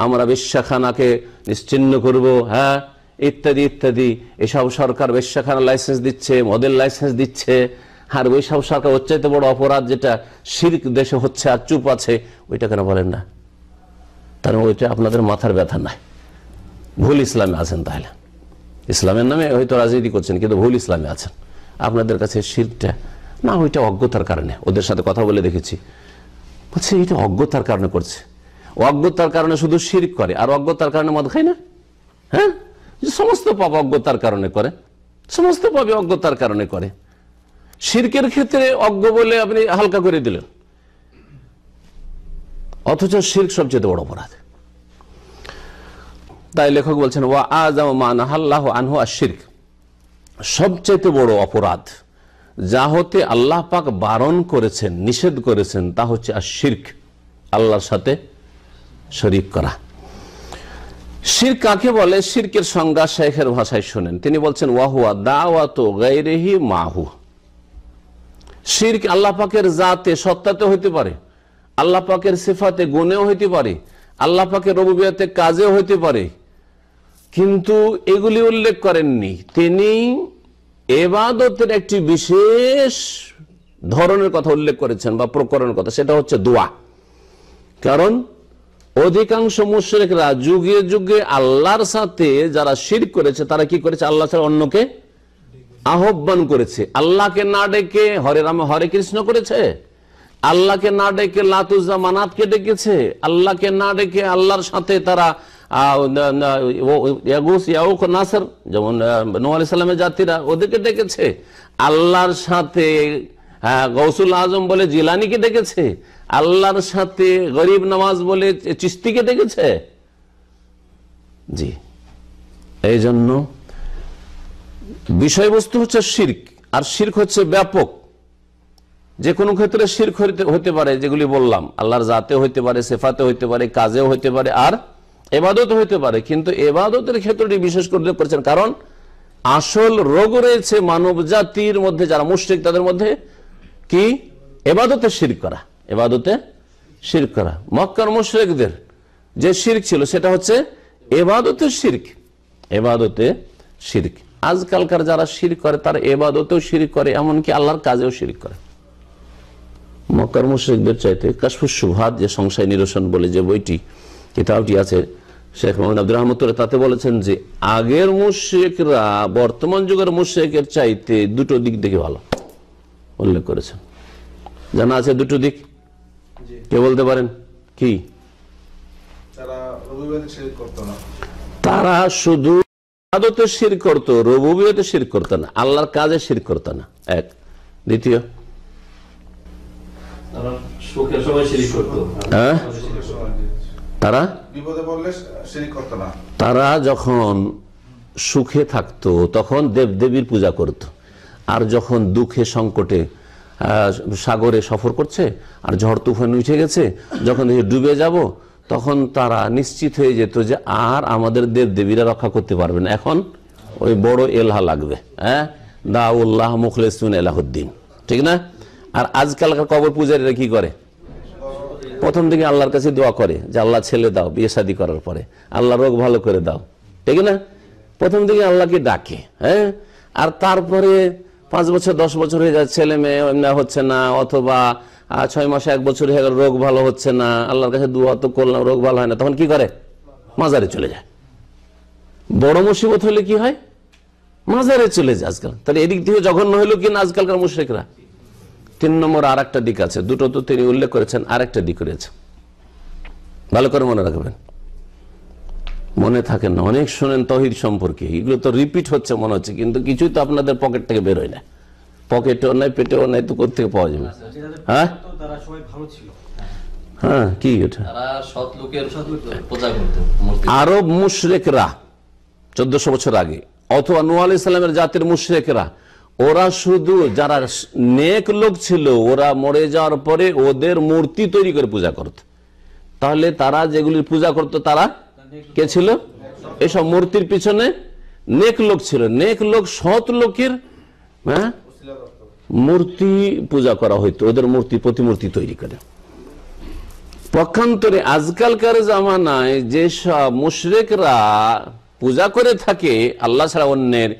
A: আমরা বিশ্বাখানাকে নিশ্চিন্ন করব হ্যাঁ ইত্যাদি ইত্যাদি এসব সরকার বিশ্বাখানা লাইসেন্স দিচ্ছে মদের লাইসেন্স দিচ্ছে আর ওই সব সরকার ওর চাইতে বড় অপরাধ যেটা শির্ক দেশে হচ্ছে আর চুপ আছে ওইটা কেন বলেন না তার মানে ওইটা আপনাদের মাথার ব্যথা নাই ভুল ইসলামে আছেন তাহলে ইসলামের নামে হয়তো রাজনীতি করছেন কিন্তু ভুল ইসলামে আছেন আপনাদের কাছে শিরটা না ওইটা অজ্ঞতার কারণে ওদের সাথে কথা বলে দেখেছি বলছে এটা অজ্ঞতার কারণে করছে অজ্ঞতার কারণে শুধু শিরিক করে আর অজ্ঞতার কারণে মদ খায় না হ্যাঁ সমস্ত পাপ অজ্ঞতার কারণে করে সমস্ত পাপ অজ্ঞতার কারণে করে শির্কের ক্ষেত্রে অজ্ঞ বলে আপনি হালকা করে দিলেন অথচ শির্ক সবচেয়ে বড় অপরাধ তাই লেখক বলছেন ওয়া আজম আল্লাহ আনহু আর শির্ক সবচেয়ে বড় অপরাধ যা হতে আল্লাহ পাক বারণ করেছেন নিষেধ করেছেন তা হচ্ছে আর শির্ক আল্লাহর সাথে শরিক করা শির কাকে বলে শিরকের সংজ্ঞা শেখের ভাষায় শোনেন তিনি বলছেন ওয়াহুয়া দাওয়াত গাইরেহি মাহু শির্ক আল্লাহ পাকের জাতে সত্তাতে হইতে পারে আল্লাহ পাকের সেফাতে গুণেও হইতে পারে আল্লাহ পাকের রবুবিয়াতে কাজেও হইতে পারে কিন্তু এগুলি উল্লেখ করেননি তিনি এবাদতের একটি বিশেষ ধরনের কথা উল্লেখ করেছেন বা প্রকরণের কথা সেটা হচ্ছে দোয়া কারণ অধিকাংশ মুশ্রিকরা যুগে যুগে আল্লাহর সাথে যারা শির করেছে তারা কি করেছে আল্লাহ ছাড়া অন্যকে আহ্বান করেছে আল্লাহকে না ডেকে হরে রামে হরে কৃষ্ণ করেছে আল্লাহকে না ডেকে লাতুজা মানাতকে ডেকেছে আল্লাহকে না ডেকে আল্লাহর সাথে তারা নাসর যেমন নো আলাইসাল্লামের জাতিরা ওদেরকে ডেকেছে আল্লাহর সাথে গৌসুল আজম বলে জিলানিকে ডেকেছে আল্লাহর সাথে গরিব নামাজ বলে চিস্তিকে ডেকেছে জি এই জন্য বিষয়বস্তু হচ্ছে শির্ক আর শির্ক হচ্ছে ব্যাপক যে কোনো ক্ষেত্রে শির্ক হতে পারে যেগুলি বললাম আল্লাহর জাতে হইতে পারে সেফাতে হইতে পারে কাজেও হইতে পারে আর এবাদত হইতে পারে কিন্তু এবাদতের ক্ষেত্রটি বিশেষ করে করেছেন কারণ আসল রোগ রয়েছে মানব জাতির মধ্যে যারা মুশ্রিক তাদের মধ্যে কি এবাদতে শির করা এবাদতে শির করা মক্কার মুশ্রিকদের যে শির্ক ছিল সেটা হচ্ছে এবাদতের শির্ক এবাদতে শির্ক আজকালকার যারা শির করে তার এবাদতেও শির করে এমনকি আল্লাহর কাজেও শির করে মক্কার মুশ্রিকদের চাইতে কাশফুর সুভাত যে সংশয় নিরসন বলে যে বইটি কিতাবটি আছে শেখ মোহাম্মদ আব্দুর রহমতুল্লাহ তাতে বলেছেন যে আগের মুশ্রিকরা বর্তমান যুগের মুশ্রিকের চাইতে দুটো দিক দেখে ভালো উল্লেখ করেছেন জানা আছে দুটো দিক কে বলতে পারেন কি তারা শুধু আদতে শির করতো রবুবিয়তে শির করতো না আল্লাহর কাজে শির করতো না এক দ্বিতীয় তারা হ্যাঁ? তারা যখন সুখে থাকতো তখন দেবদেবীর পূজা করত আর যখন দুঃখে সংকটে সাগরে সফর করছে আর ঝড় তুফান উঠে গেছে যখন ডুবে যাব তখন তারা নিশ্চিত হয়ে যেত যে আর আমাদের দেব দেবীরা রক্ষা করতে পারবে না এখন ওই বড় এলহা লাগবে হ্যাঁ দাউল্লাহ মুখলেসুন এলাহুদ্দিন ঠিক না আর আজকালকার কবর পূজারীরা কি করে প্রথম দিকে আল্লাহর কাছে দোয়া করে যে আল্লাহ ছেলে দাও বিয়ে শাদি করার পরে আল্লাহ রোগ ভালো করে দাও ঠিক না প্রথম দিকে আল্লাহকে ডাকে হ্যাঁ আর তারপরে পাঁচ বছর দশ বছর হয়ে যায় ছেলে মেয়ে হচ্ছে না অথবা ছয় মাসে এক বছর হয়ে গেল রোগ ভালো হচ্ছে না আল্লাহর কাছে দু হাত করলাম রোগ ভালো হয় না তখন কি করে মাজারে চলে যায় বড় মুসিবত হলে কি হয় মাজারে চলে যায় আজকাল তাহলে এদিক থেকে জঘন্য হলো না আজকালকার মুশ্রিকরা তিন নম্বর আর একটা দিক আছে দুটো তো তিনি উল্লেখ করেছেন আর একটা দিক রয়েছে ভালো করে মনে রাখবেন মনে থাকেন না অনেক শোনেন তহিদ সম্পর্কে এগুলো তো রিপিট হচ্ছে মনে হচ্ছে কিন্তু কিছুই তো আপনাদের পকেট থেকে বেরোয় না পকেটেও নাই পেটেও নাই তো কোথেকে পাওয়া যাবে আচ্ছা, হ্যাঁ হ্যাঁ কি এটা আরব মুশরেকরা চোদ্দশো বছর আগে অথবা নু আলি সাল্লামের জাতির মুশরেকরা ওরা শুধু যারা নেক লোক ছিল ওরা মরে যাওয়ার পরে ওদের মূর্তি তৈরি করে পূজা করত তাহলে তারা যেগুলি পূজা করত তারা কে ছিল এসব মূর্তির পিছনে নেক লোক ছিল নেক লোক সৎ লোকের হ্যাঁ মূর্তি পূজা করা হইতো ওদের মূর্তি প্রতিমূর্তি তৈরি করে পক্ষান্তরে আজকালকার জামানায় যেসব মুশরেকরা পূজা করে থাকে আল্লাহ ছাড়া অন্যের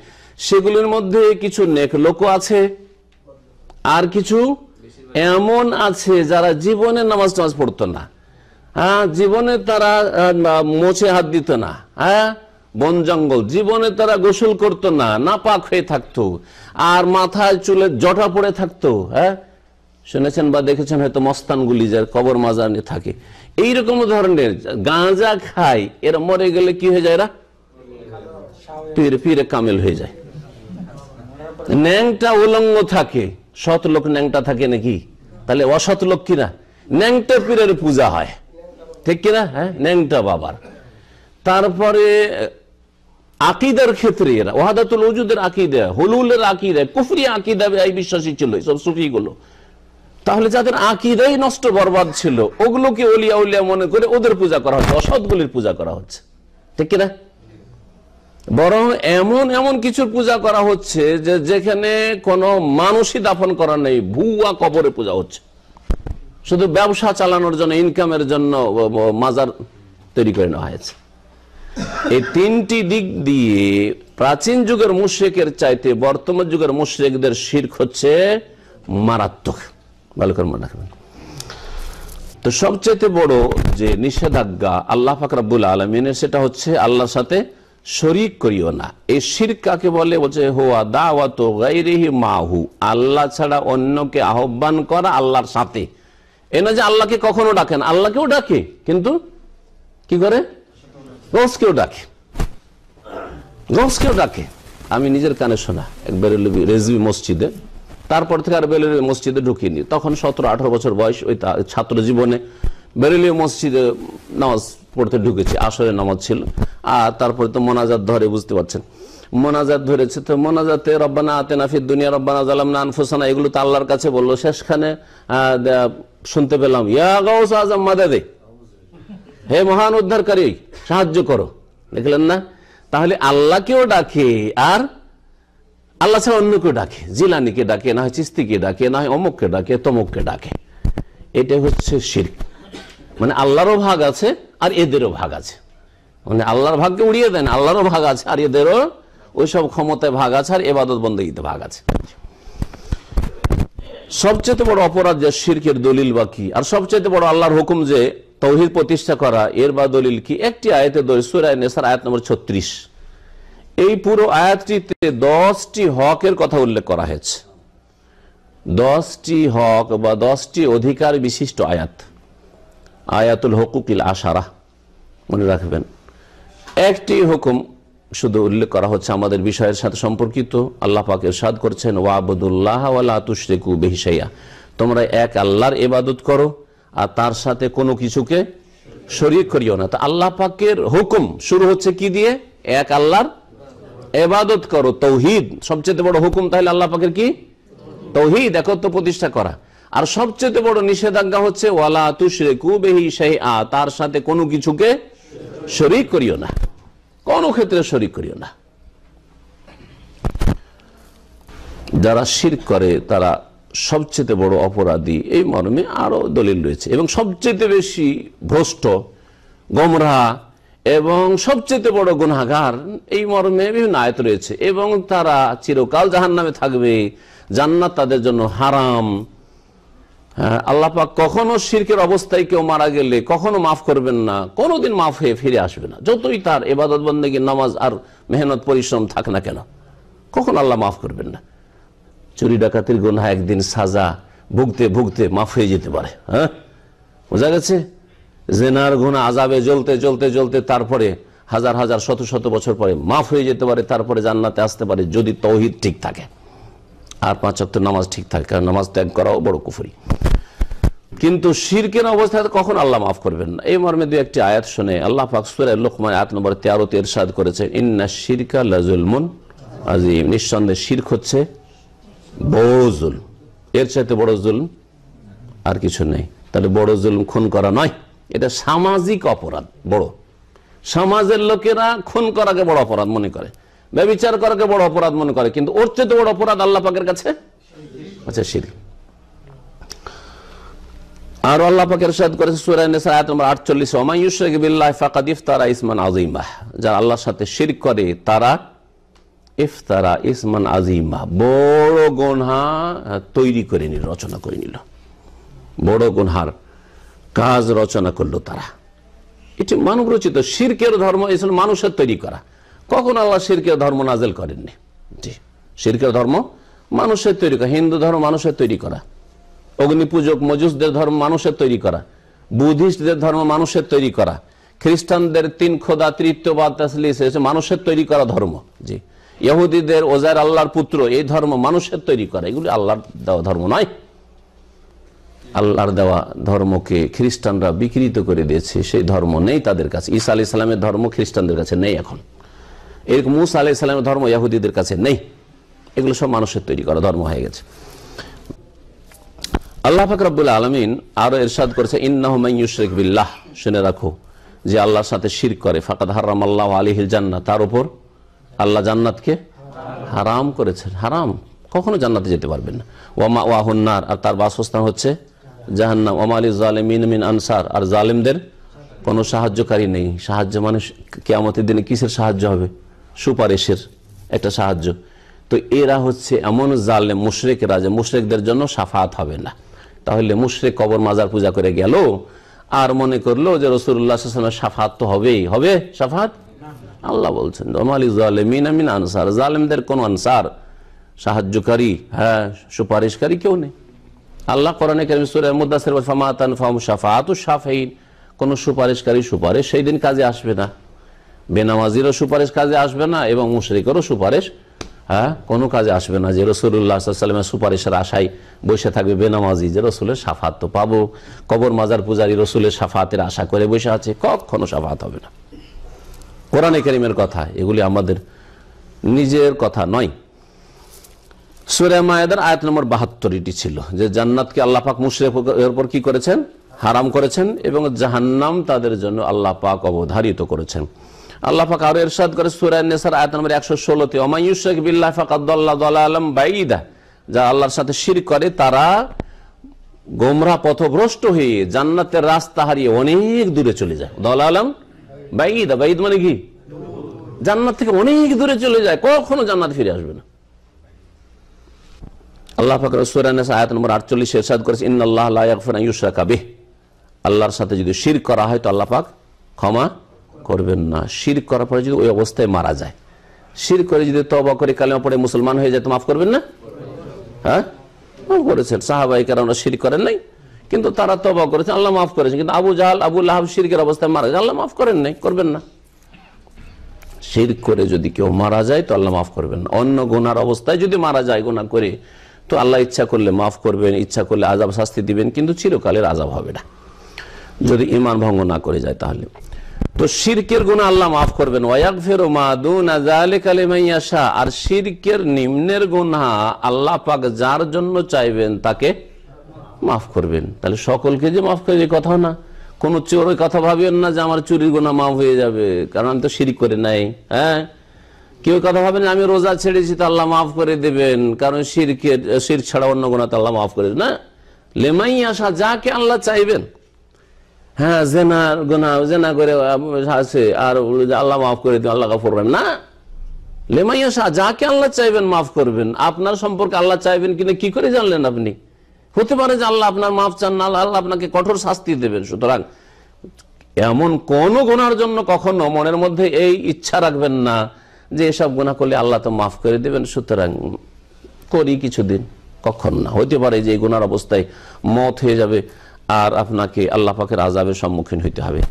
A: সেগুলির মধ্যে কিছু নেক লোক আছে আর কিছু এমন আছে যারা জীবনে নামাজ টামাজ পড়তো না হ্যাঁ জীবনে তারা মোছে হাত দিত না হ্যাঁ বন জঙ্গল জীবনে তারা গোসল করত না না পাক হয়ে থাকতো আর মাথায় চুলে জটা পড়ে থাকতো হ্যাঁ শুনেছেন বা দেখেছেন হয়তো মস্তানগুলি যার কবর মাজানে নিয়ে থাকে এইরকম ধরনের গাঁজা খায় এরা মরে গেলে কি হয়ে যায় এরা পীর পীরে কামেল হয়ে যায় ন্যাংটা উলঙ্গ থাকে সৎ লোক ন্যাংটা থাকে নাকি তাহলে অসৎ লোক কিনা ন্যাংটা পীরের পূজা হয় ঠিক কিনা হ্যাঁ ন্যাংটা বাবার তারপরে আকিদার ক্ষেত্রে এরা ওহাদাতুল ওজুদের আকিদা হলুলের আকিদা কুফরি আকিদা এই বিশ্বাসী ছিল সব সুফিগুলো তাহলে যাদের আকিদাই নষ্ট বরবাদ ছিল ওগুলোকে অলিয়া উলিয়া মনে করে ওদের পূজা করা হচ্ছে অসৎগুলির পূজা করা হচ্ছে ঠিক কিনা বরং এমন এমন কিছুর পূজা করা হচ্ছে যে যেখানে কোনো মানুষই দাফন করা নেই ভুয়া কবরে পূজা হচ্ছে শুধু ব্যবসা চালানোর জন্য ইনকামের জন্য মাজার তৈরি করে নেওয়া হয়েছে এই তিনটি দিক দিয়ে প্রাচীন যুগের মুশ্রেকের চাইতে বর্তমান যুগের মুশ্রেকদের শির্ক হচ্ছে মারাত্মক ভালো করে মনে রাখবেন তো সবচেয়ে বড় যে নিষেধাজ্ঞা আল্লাহ ফাকরাবুল আলমিনের সেটা হচ্ছে আল্লাহর সাথে শরিক করিও না এই শির কাকে বলে বলছে হোয়া দাওয়াত গাইরিহি মাহু আল্লাহ ছাড়া অন্যকে আহ্বান করা আল্লাহর সাথে এ না যে আল্লাহকে কখনো ডাকেন আল্লাহকেও ডাকে কিন্তু কি করে রোজকেও ডাকে রোজকেও ডাকে আমি নিজের কানে শোনা এক বেরেলবি রেজবি মসজিদে তারপর থেকে আর বেরেলি মসজিদে ঢুকিনি তখন সতেরো আঠারো বছর বয়স ওই ছাত্র জীবনে বেরেলি মসজিদে নামাজ পড়তে ঢুকেছি আসরে নামাজ ছিল আর তারপরে তো মোনাজাত ধরে বুঝতে পারছেন মোনাজাত ধরেছে তো মোনাজাতে রব্বানা আতেনাফির দুনিয়া রব্বানা জালাম না আনফুসানা এগুলো তো আল্লাহর কাছে বললো শেষখানে শুনতে পেলাম ইয়া গাউস আজম দেয় হে মহান উদ্ধারকারী সাহায্য করো দেখলেন না তাহলে আল্লাহকেও ডাকে আর আল্লাহ ছাড়া অন্যকে ডাকে জিলানিকে ডাকে না হয় চিস্তিকে ডাকে না হয় অমুককে ডাকে তমুককে ডাকে এটা হচ্ছে শির্ক মানে আল্লাহরও ভাগ আছে আর এদেরও ভাগ আছে মানে আল্লাহর ভাগকে উড়িয়ে দেন আল্লাহরও ভাগ আছে আর এদেরও ওই সব ক্ষমতায় ভাগ আছে আর এবাদত বন্দীতে ভাগ আছে সবচেয়ে বড় অপরাধ যে শির্কের দলিল বাকি আর সবচেয়ে বড় আল্লাহর হুকুম যে তৌহিদ প্রতিষ্ঠা করা এর বা দলিল কি একটি আয়তে দরিসুরায় নেসার আয়াত নম্বর ছত্রিশ এই পুরো আয়াতটিতে দশটি হকের কথা উল্লেখ করা হয়েছে দশটি হক বা দশটি অধিকার বিশিষ্ট আয়াত আয়াতুল হকুকিল আশারা মনে রাখবেন একটি হুকুম শুধু উল্লেখ করা হচ্ছে আমাদের বিষয়ের সাথে সম্পর্কিত আল্লাহ পাক সাদ করছেন ওয়াবুদুল্লাহ তোমরা এক আল্লাহর এবাদত করো আর তার সাথে কোনো কিছুকে শরিক করিও না তো আল্লাহ পাকের হুকুম শুরু হচ্ছে কি দিয়ে এক আল্লাহর এবাদত করো তৌহিদ সবচেয়ে বড় হুকুম তাহলে আল্লাহ পাকের কি তৌহিদ একত্র প্রতিষ্ঠা করা আর সবচেয়ে বড় নিষেধাজ্ঞা হচ্ছে ওয়ালা তুষরে কুবেহি শাহি আ তার সাথে কোনো কিছুকে শরিক করিও না কোনো ক্ষেত্রে শরিক করিও না যারা শির করে তারা সবচেয়ে বড় অপরাধী এই মর্মে আরও দলিল রয়েছে এবং সবচেয়ে বেশি ভ্রষ্ট গমরা এবং সবচেয়ে বড় গুণাগার এই মর্মে বিভিন্ন আয়ত রয়েছে এবং তারা চিরকাল জাহান নামে থাকবে জান্নাত তাদের জন্য হারাম হ্যাঁ, আল্লাপাক কখনো শির্কের অবস্থায় কেউ মারা গেলে কখনো মাফ করবেন না কোনোদিন মাফ হয়ে ফিরে আসবে না যতই তার এবাদত বন্দেগী নামাজ আর মেহনত পরিশ্রম থাক না কেন কখন আল্লাহ মাফ করবেন না চুরি ডাকাতির গোনা একদিন সাজা ভুগতে ভুগতে মাফ হয়ে যেতে পারে হ্যাঁ বোঝা গেছে জেনার গোনা আজাবে জ্বলতে জ্বলতে জ্বলতে তারপরে হাজার হাজার শত শত বছর পরে মাফ হয়ে যেতে পারে তারপরে জান্নাতে আসতে পারে যদি তৌহিদ ঠিক থাকে আর পাঁচ পাঁচাত্তর নামাজ ঠিক থাকে কারণ নামাজ ত্যাগ করাও বড় কুফুরি কিন্তু শিরকের অবস্থায় কখন আল্লাহ মাফ করবেন না এই মর্মে দু একটি আয়াত শুনে আল্লাহ ফাকসুরের লোকমান আয়াত নম্বর তেরোতে এরশাদ করেছে ইন্না শিরকা লাজুলমুন আজিম নিঃসন্দেহে শির্ক হচ্ছে বড় জুল এর সাথে বড় জুল আর কিছু নেই তাহলে বড় জুল খুন করা নয় এটা সামাজিক অপরাধ বড় সমাজের লোকেরা খুন করাকে বড় অপরাধ মনে করে ব্যবচার করাকে বড় অপরাধ মনে করে কিন্তু ওর চেয়ে বড় অপরাধ আল্লাহ পাকের কাছে আচ্ছা শির আর আল্লাহ পাকের সাদ করেছে সুরায় নেশা আয়াত নম্বর আটচল্লিশ ওমায়ুশ বিল্লাহ ফাকাদিফ তারা ইসমান আজিমা যারা আল্লাহর সাথে শির করে তারা ইফতারা ইসমান আজিমা বড় গোনহা তৈরি করে নিল রচনা করে নিল বড় গোনহার কাজ রচনা করলো তারা এটি মানব রচিত সিরকের ধর্ম ইসলাম মানুষের তৈরি করা কখন আল্লাহ সিরকের ধর্ম নাজেল করেননি জি শিরকের ধর্ম মানুষের তৈরি করা হিন্দু ধর্ম মানুষের তৈরি করা পূজক মজুসদের ধর্ম মানুষের তৈরি করা বুদ্ধিস্টদের ধর্ম মানুষের তৈরি করা খ্রিস্টানদের তিন খোদা তৃতীয়বাদ মানুষের তৈরি করা ধর্ম জি ইহুদিদের ওজার আল্লাহর পুত্র এই ধর্ম মানুষের তৈরি করা এগুলি আল্লাহর দেওয়া ধর্ম নয় আল্লাহর দেওয়া ধর্মকে খ্রিস্টানরা বিকৃত করে দিয়েছে সেই ধর্ম নেই তাদের কাছে ঈসা আলি ইসলামের ধর্ম খ্রিস্টানদের কাছে নেই এখন এরকম মুসা আলি ইসলামের ধর্ম ইহুদিদের কাছে নেই এগুলো সব মানুষের তৈরি করা ধর্ম হয়ে গেছে আল্লাহ ফাকরাবুল আলমিন আরো এরশাদ করেছে ইন্নাহমাইয়ুশরেক বিল্লাহ শুনে রাখো যে আল্লাহর সাথে শির করে ফাকাদ হারাম আল্লাহ আলিহিল জান্না তার উপর আল্লাহ জান্নাতকে হারাম করেছেন হারাম কখনো জান্নাতে যেতে পারবেন না ওয়ামা ওয়াহন্নার আর তার বাসস্থান হচ্ছে জাহান্নাম ওমা আলী জালেমিন মিন আনসার আর জালেমদের কোনো সাহায্যকারী নেই সাহায্য মানে কেয়ামতের দিনে কিসের সাহায্য হবে সুপারিশের একটা সাহায্য তো এরা হচ্ছে এমন জালেম মুশরেক যে মুশরেকদের জন্য সাফাত হবে না তাহলে মুশরেক কবর মাজার পূজা করে গেল আর মনে করলো যে রসুল্লাহ সাফাত তো হবেই হবে সাফাত আল্লাহ বলছেন জালেমিন আনসার জালেমদের কোন আনসার সাহায্যকারী হ্যাঁ সুপারিশকারী কেউ নেই আল্লাহ করেন কোন সুপারিশকারী সুপারিশ সেই দিন কাজে আসবে না বেনামাজিরও সুপারিশ কাজে আসবে না এবং মুশরিকেরও সুপারিশ হ্যাঁ কোনো কাজে আসবে না যে রসুল্লাহামের সুপারিশের আশায় বসে থাকবে বেনামাজি যে রসুলের সাফাত তো পাবো কবর মাজার পূজারি রসুলের সাফাতের আশা করে বসে আছে কখনো সাফাত হবে না কোরআনে করিমের কথা এগুলি আমাদের নিজের কথা নয় সুরে মায়েদার আয়াত নম্বর বাহাত্তর এটি ছিল যে জান্নাতকে আল্লাপাক মুশরেফের উপর কি করেছেন হারাম করেছেন এবং জাহান্নাম তাদের জন্য আল্লাহ পাক অবধারিত করেছেন আল্লাহ পাক আরো এরশাদ করে সুরায়সার আয়াত নম্বর একশো ষোলোতে অমায়ুশেখ বিল্লাহ আলম বাইদা যা আল্লাহর সাথে শির করে তারা গোমরা পথভ্রষ্ট হয়ে জান্নাতের রাস্তা হারিয়ে অনেক দূরে চলে যায় দল আলম বাইদ বাইদ মানে কি জান্নাত থেকে অনেক দূরে চলে যায় কখনো জান্নাত ফিরে আসবে না আল্লাহ ফাকর সুরানাস আয়াত নম্বর আটচল্লিশ এরশাদ করেছে ইন আল্লাহ আল্লাহরা কাবে আল্লাহর সাথে যদি শির করা হয় তো আল্লাহ পাক ক্ষমা করবেন না শির করার পরে যদি ওই অবস্থায় মারা যায় শির করে যদি তবা করে কালেমা পরে মুসলমান হয়ে যায় তো মাফ করবেন না হ্যাঁ করেছেন সাহাবাহিকার আমরা শির করেন নাই কিন্তু তারা তবা করেছে আল্লাহ মাফ করেছে কিন্তু আবু জাহাল আবু লাহাব শিরকের অবস্থায় মারা যায় আল্লাহ মাফ করেন নাই করবেন না শির করে যদি কেউ মারা যায় তো আল্লাহ মাফ করবেন অন্য গোনার অবস্থায় যদি মারা যায় গোনা করে তো আল্লাহ ইচ্ছা করলে মাফ করবেন ইচ্ছা করলে আজাব শাস্তি দিবেন কিন্তু চিরকালের আজাব হবে না যদি ইমান ভঙ্গ না করে যায় তাহলে তো শিরকের গুণা আল্লাহ মাফ করবেন ওয়াক ফেরো মাদুনাশা আর শিরকের নিম্নের গুণা আল্লাহ পাক যার জন্য চাইবেন তাকে মাফ করবেন তাহলে সকলকে যে মাফ করে কথা না কোনো চোর ওই কথা ভাবেন না যে আমার চুরির গোনা মাফ হয়ে যাবে কারণ আমি তো সিঁড়ি করে নাই হ্যাঁ কেউ কথা ভাবেন আমি রোজা ছেড়েছি তা আল্লাহ মাফ করে দেবেন কারণ সিরকে সির ছাড়া অন্য গোনা তো আল্লাহ মাফ করে না লেমাই আসা যাকে আল্লাহ চাইবেন হ্যাঁ জেনার গোনা জেনা করে আছে আর আল্লাহ মাফ করে দেবেন আল্লাহ কাপড় না লেমাই আসা যাকে আল্লাহ চাইবেন মাফ করবেন আপনার সম্পর্কে আল্লাহ চাইবেন কিনা কি করে জানলেন আপনি হতে পারে যে আল্লাহ আপনার মাফ চান না আল্লাহ আপনাকে কঠোর শাস্তি দেবেন সুতরাং এমন কোন গোনার জন্য কখনো মনের মধ্যে এই ইচ্ছা রাখবেন না যে এসব গোনা করলে আল্লাহ তো মাফ করে দেবেন সুতরাং করি কিছুদিন কখন না হইতে পারে যে এই গোনার অবস্থায় মত হয়ে যাবে আর আপনাকে আল্লাহ পাখের আজাবের সম্মুখীন হইতে হবে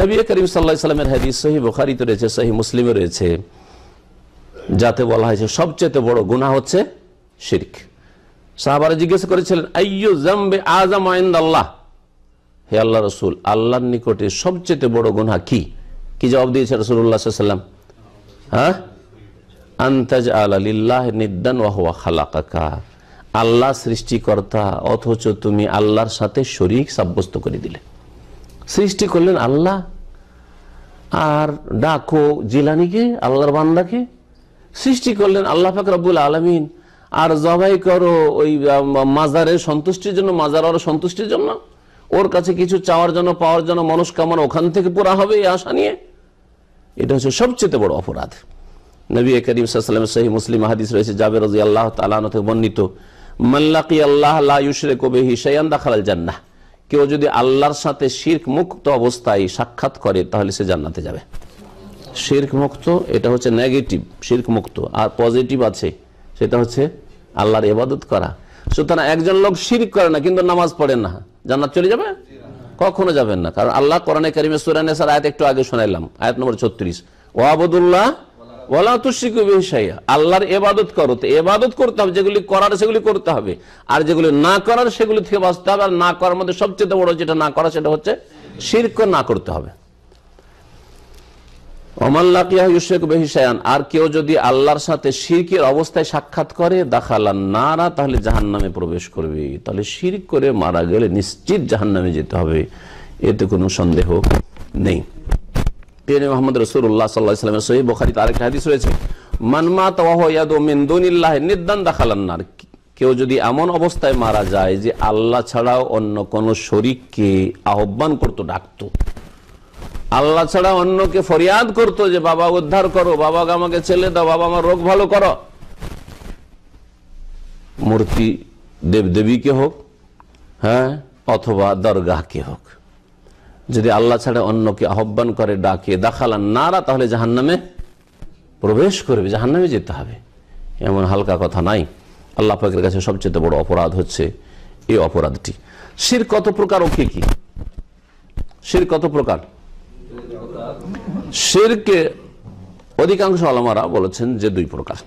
A: নবী করিম সাল্লা সাল্লামের হাদি সহি বখারিতে রয়েছে সহি মুসলিমে রয়েছে যাতে বলা হয়েছে সবচেয়ে বড় গুণা হচ্ছে শির্ক সাহাবারা জিজ্ঞেস করেছিলেন আইয়ু জাম্বে আজম আল্লাহ হে আল্লাহ রসুল আল্লাহর নিকটে সবচেয়ে বড় গুনা কি কি জবাব দিয়েছে রসুল্লাহাম হ্যাঁ আন্তাজ আল্লাহ নিদ্দান আল্লাহ সৃষ্টিকর্তা অথচ তুমি আল্লাহর সাথে শরিক সাব্যস্ত করে দিলে সৃষ্টি করলেন আল্লাহ আর ডাকো জিলানিকে আল্লাহর বান্দাকে সৃষ্টি করলেন আল্লাহ ফাকরাবুল আলমিন আর জবাই করো ওই মাজারের সন্তুষ্টির জন্য মাজার আরো সন্তুষ্টির জন্য ওর কাছে কিছু চাওয়ার জন্য পাওয়ার জন্য মনস্কামনা ওখান থেকে পুরা হবে এই আশা নিয়ে এটা হচ্ছে সবচেয়ে বড় অপরাধ নবী করিম সাল্লাম সহি মুসলিম হাদিস রয়েছে জাবের রাজি আল্লাহ তালান থেকে বর্ণিত মাল্লাকি আল্লাহ লাউসরে কবিহি সৈয়ান দাখাল জান্না কেউ যদি আল্লাহর সাথে শির্ক মুক্ত অবস্থায় সাক্ষাৎ করে তাহলে সে জান্নাতে যাবে শির্ক মুক্ত এটা হচ্ছে নেগেটিভ শির্ক মুক্ত আর পজিটিভ আছে সেটা হচ্ছে আল্লাহর এবাদত করা সুতরাং একজন লোক শিরিক করে না কিন্তু নামাজ পড়ে না জান্নাত চলে যাবে কখনো যাবেন না কারণ আল্লাহ কোরআনে কারিমে সুরানে স্যার আয়াত একটু আগে শোনাইলাম আয়াত নম্বর ছত্রিশ ওয়াবুদুল্লাহ ওলা আল্লাহর এবাদত করো তো এবাদত করতে হবে যেগুলি করার সেগুলি করতে হবে আর যেগুলি না করার সেগুলি থেকে বাঁচতে হবে আর না করার মধ্যে সবচেয়ে বড় যেটা না করা সেটা হচ্ছে শির্ক না করতে হবে আর কেউ যদি আল্লাহর সাথে শিরকের অবস্থায় সাক্ষাৎ করে দাখালান নারা তাহলে জাহান নামে প্রবেশ করবে তাহলে শির করে মারা গেলে নিশ্চিত জাহান নামে যেতে হবে এতে কোনো সন্দেহ নেই পেরে মোহাম্মদ রসুল্লাহ সাল্লাহামের সহি বখারিতে আরেকটা হাদিস রয়েছে মানমা তাহিন্দুনিল্লাহ নির্দান দাখালান্নার কেউ যদি এমন অবস্থায় মারা যায় যে আল্লাহ ছাড়াও অন্য কোন শরিককে আহ্বান করতো ডাকতো আল্লাহ ছাড়া অন্যকে ফরিয়াদ করতো যে বাবা উদ্ধার করো বাবা আমাকে ছেলে দাও বাবা আমার রোগ ভালো করো মূর্তি দেবদেবীকে হোক হ্যাঁ অথবা দরগাহকে হোক যদি আল্লাহ ছাড়া অন্যকে আহ্বান করে ডাকে না নারা তাহলে জাহান্নামে প্রবেশ করবে জাহান্নামে যেতে হবে এমন হালকা কথা নাই আল্লাহ পাকের কাছে সবচেয়ে বড় অপরাধ হচ্ছে এই অপরাধটি শির কত প্রকার ও কি কি শির কত প্রকার শিরকে অধিকাংশ আলমারা বলেছেন যে দুই প্রকার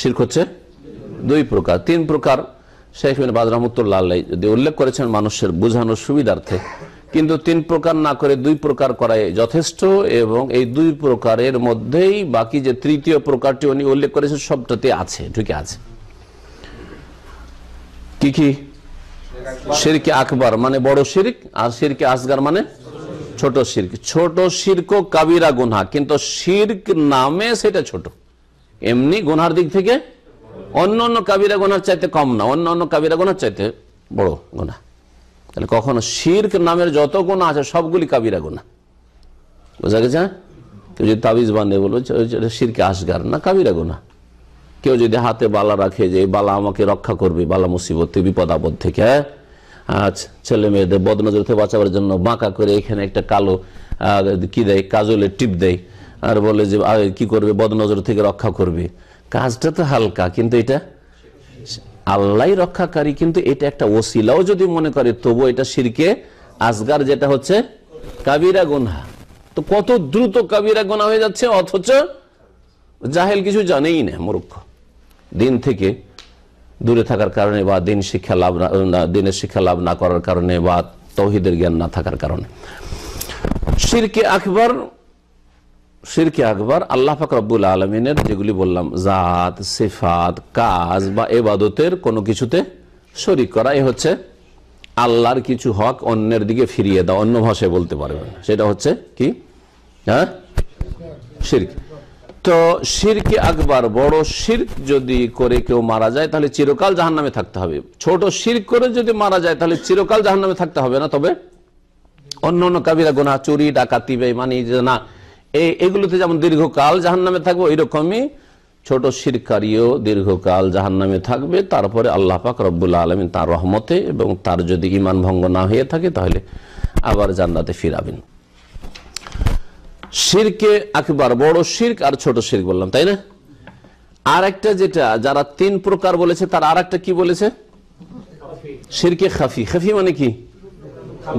A: শির্ক হচ্ছে দুই প্রকার তিন প্রকার শেখ মিন বাজ রহমতুল্লাহ যদি উল্লেখ করেছেন মানুষের বোঝানোর সুবিধার্থে কিন্তু তিন প্রকার না করে দুই প্রকার করাই যথেষ্ট এবং এই দুই প্রকারের মধ্যেই বাকি যে তৃতীয় প্রকারটি উনি উল্লেখ করেছেন সবটাতে আছে ঠিক আছে কি কি শিরকে আকবর মানে বড় শিরিক আর শিরকে আসগার মানে ছোট শির্ক ছোট শির্ক কাবিরা গুনহা কিন্তু শির্ক নামে সেটা ছোট এমনি গুনহার দিক থেকে অন্য অন্য কাবিরা গোনার চাইতে কম না অন্য অন্য কাবিরা গোনার চাইতে বড় গোনা তাহলে কখনো শির্ক নামের যত গোনা আছে সবগুলি কাবিরা গোনা বোঝা গেছে কেউ যদি তাবিজ বানিয়ে বলবে শিরকে আসগার না কাবিরা গোনা কেউ যদি হাতে বালা রাখে যে বালা আমাকে রক্ষা করবে বালা মুসিবত থেকে বিপদ আপদ থেকে হ্যাঁ ছেলে মেয়েদের বদনজর থেকে বাঁচাবার জন্য বাঁকা করে এখানে একটা কালো কি দেয় কাজলের টিপ দেয় আর বলে যে কি করবে বদনজর থেকে রক্ষা করবে কাজটা তো হালকা কিন্তু এটা আল্লাহ রক্ষাকারী কিন্তু এটা একটা ওসিলাও যদি মনে করে তবু এটা সিরকে আজগার যেটা হচ্ছে কাবিরা গোনা তো কত দ্রুত কাবিরা গোনা হয়ে যাচ্ছে অথচ জাহেল কিছু জানেই না মূর্খ দিন থেকে দূরে থাকার কারণে বা দিন শিক্ষা লাভ না দিনের শিক্ষা লাভ না করার কারণে বা তৌহিদের জ্ঞান না থাকার কারণে শিরকে আকবর শিরকে আকবর আল্লাহ ফাকরাবুল আলমিনের যেগুলি বললাম জাত সিফাত কাজ বা এবাদতের কোনো কিছুতে শরিক করা এ হচ্ছে আল্লাহর কিছু হক অন্যের দিকে ফিরিয়ে দাও অন্য ভাষায় বলতে পারবেন সেটা হচ্ছে কি হ্যাঁ শিরক তো শিরকে আকবার বড় শির্ক যদি করে কেউ মারা যায় তাহলে চিরকাল জাহান নামে থাকতে হবে ছোট শির্ক করে যদি মারা যায় তাহলে চিরকাল জাহান নামে থাকতে হবে না তবে অন্য অন্য কাবিরা গোনা চুরি ডাকাতি বেমানি না এগুলোতে যেমন দীর্ঘকাল জাহান নামে থাকবে ওই ছোট সিরকারিও দীর্ঘকাল জাহান নামে থাকবে তারপরে আল্লাহ পাক রব্বুল্লা আলমিন তার রহমতে এবং তার যদি ইমান ভঙ্গ না হয়ে থাকে তাহলে আবার জান্নাতে ফিরাবেন শিরকে আকবার বড় সিরক আর ছোট শির্ক বললাম তাই না আর একটা যেটা যারা তিন প্রকার বলেছে তার আর কি বলেছে শিরকে খাফি খাফি মানে কি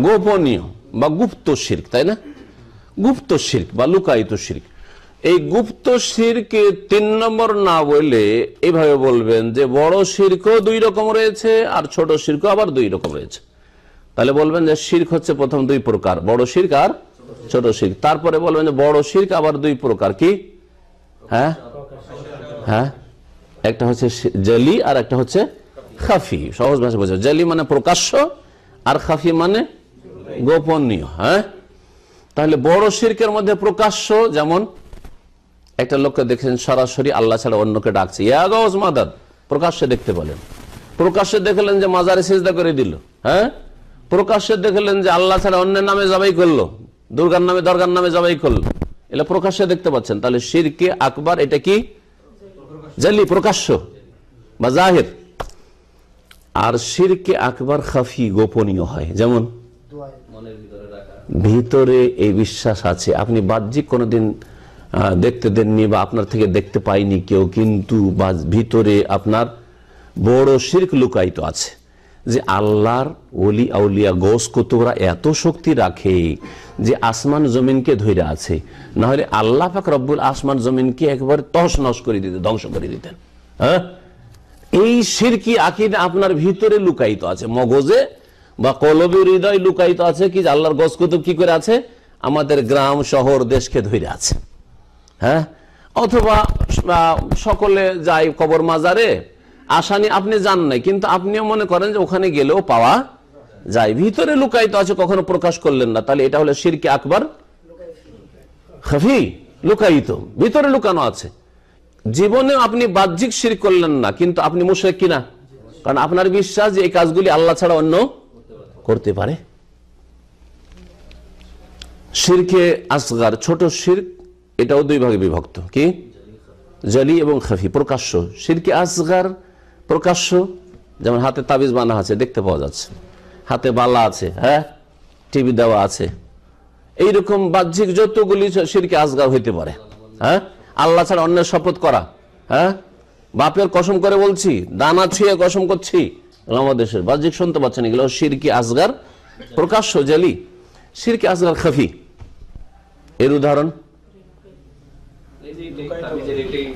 A: গোপনীয় বা গুপ্ত শির্ক তাই না গুপ্ত শির্ক বা লুকায়িত শির্ক এই গুপ্ত শিরকে তিন নম্বর না বলে এভাবে বলবেন যে বড় শির্কও দুই রকম রয়েছে আর ছোট সিরক আবার দুই রকম রয়েছে তাহলে বলবেন যে শির্ক হচ্ছে প্রথম দুই প্রকার বড় শির্ক আর ছোট শির তারপরে বলবেন যে বড় শির্ক আবার দুই প্রকার কি হ্যাঁ হ্যাঁ একটা হচ্ছে জলি আর একটা হচ্ছে খাফি সহজ ভাষা বোঝা জলি মানে প্রকাশ্য আর খাফি মানে গোপনীয় হ্যাঁ তাহলে বড় শির্কের মধ্যে প্রকাশ্য যেমন একটা লোককে দেখছেন সরাসরি আল্লাহ ছাড়া অন্যকে ডাকছে ইয়াগজ মাদাদ প্রকাশ্যে দেখতে বলেন প্রকাশ্যে দেখলেন যে মাজারে সিজদা করে দিল হ্যাঁ প্রকাশ্যে দেখলেন যে আল্লাহ ছাড়া অন্যের নামে জবাই করলো দুর্গার নামে দরগার নামে জবাই করল এটা প্রকাশ্যে দেখতে পাচ্ছেন তাহলে শিরকে আকবার এটা কি জালি প্রকাশ্য বা জাহের আর শিরকে আকবার খাফি গোপনীয় হয় যেমন ভিতরে এই বিশ্বাস আছে আপনি বাহ্যিক কোনোদিন দেখতে দেননি বা আপনার থেকে দেখতে পাইনি কেউ কিন্তু ভিতরে আপনার বড় সিরক লুকায়িত আছে যে আল্লাহর ওলি আউলিয়া গোস কুতুবরা এত শক্তি রাখে যে আসমান জমিনকে ধৈরা আছে না হলে আল্লাহ পাক রব্বুল আসমান জমিনকে একবার তহস নস করে দিতেন ধ্বংস করে দিতেন হ্যাঁ এই সিরকি আকিদ আপনার ভিতরে লুকায়িত আছে মগজে বা কলবি হৃদয় লুকায়িত আছে কি আল্লাহর গোস কুতুব কি করে আছে আমাদের গ্রাম শহর দেশকে ধৈরা আছে হ্যাঁ অথবা সকলে যায় কবর মাজারে আশা নিয়ে আপনি যান নাই কিন্তু আপনিও মনে করেন যে ওখানে গেলেও পাওয়া যায় ভিতরে লুকায়িত আছে কখনো প্রকাশ করলেন না তাহলে এটা হলো সিরকে আকবর খাফি লুকায়িত ভিতরে লুকানো আছে জীবনে আপনি বাহ্যিক সির করলেন না কিন্তু আপনি মুশেক কিনা কারণ আপনার বিশ্বাস যে এই কাজগুলি আল্লাহ ছাড়া অন্য করতে পারে সিরকে আসগার ছোট শির এটাও দুই ভাগে বিভক্ত কি জলি এবং খাফি প্রকাশ্য শিরকে আসগার প্রকাশ্য যেমন হাতে তাবিজ বানা আছে দেখতে পাওয়া যাচ্ছে হাতে বালা আছে হ্যাঁ টিভি দেওয়া আছে এইরকম বাহ্যিক যতগুলি সিরকে আজগার হইতে পারে হ্যাঁ আল্লাহ ছাড়া অন্যের শপথ করা হ্যাঁ বাপের কসম করে বলছি দানা ছুঁয়ে কসম করছি বাংলাদেশের বাহ্যিক শুনতে পাচ্ছেন এগুলো সিরকি আজগার প্রকাশ্য জালি সিরকি আজগার খাফি এর উদাহরণ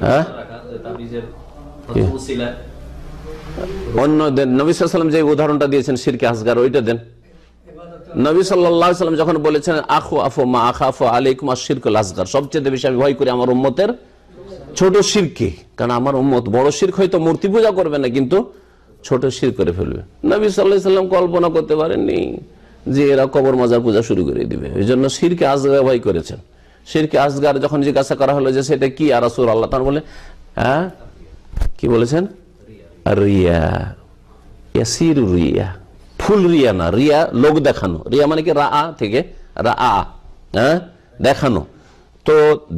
A: হ্যাঁ অন্য দেন নবী সাল্লাম যে উদাহরণটা দিয়েছেন সিরকে আসগার ওইটা দেন নবী সাল্লাম যখন বলেছেন আখো আফো মা আখা আফো আলাইকুম আশিরকুল আসগার সবচেয়ে বেশি আমি ভয় করি আমার উম্মতের ছোট সিরকে কারণ আমার উম্মত বড় সির্ক হয়তো মূর্তি পূজা করবে না কিন্তু ছোট সির করে ফেলবে নবী সাল্লাহ সাল্লাম কল্পনা করতে পারেননি যে এরা কবর মজার পূজা শুরু করে দিবে ওই জন্য সিরকে আসগার ভয় করেছেন সিরকে আসগার যখন জিজ্ঞাসা করা হলো যে সেটা কি আর আসুর আল্লাহ তার বলে হ্যাঁ কি বলেছেন রিয়া ইয়াসির রিয়া ফুল রিয়া না রিয়া লোক দেখানো রিয়া মানে কি রা থেকে রা হ্যাঁ দেখানো তো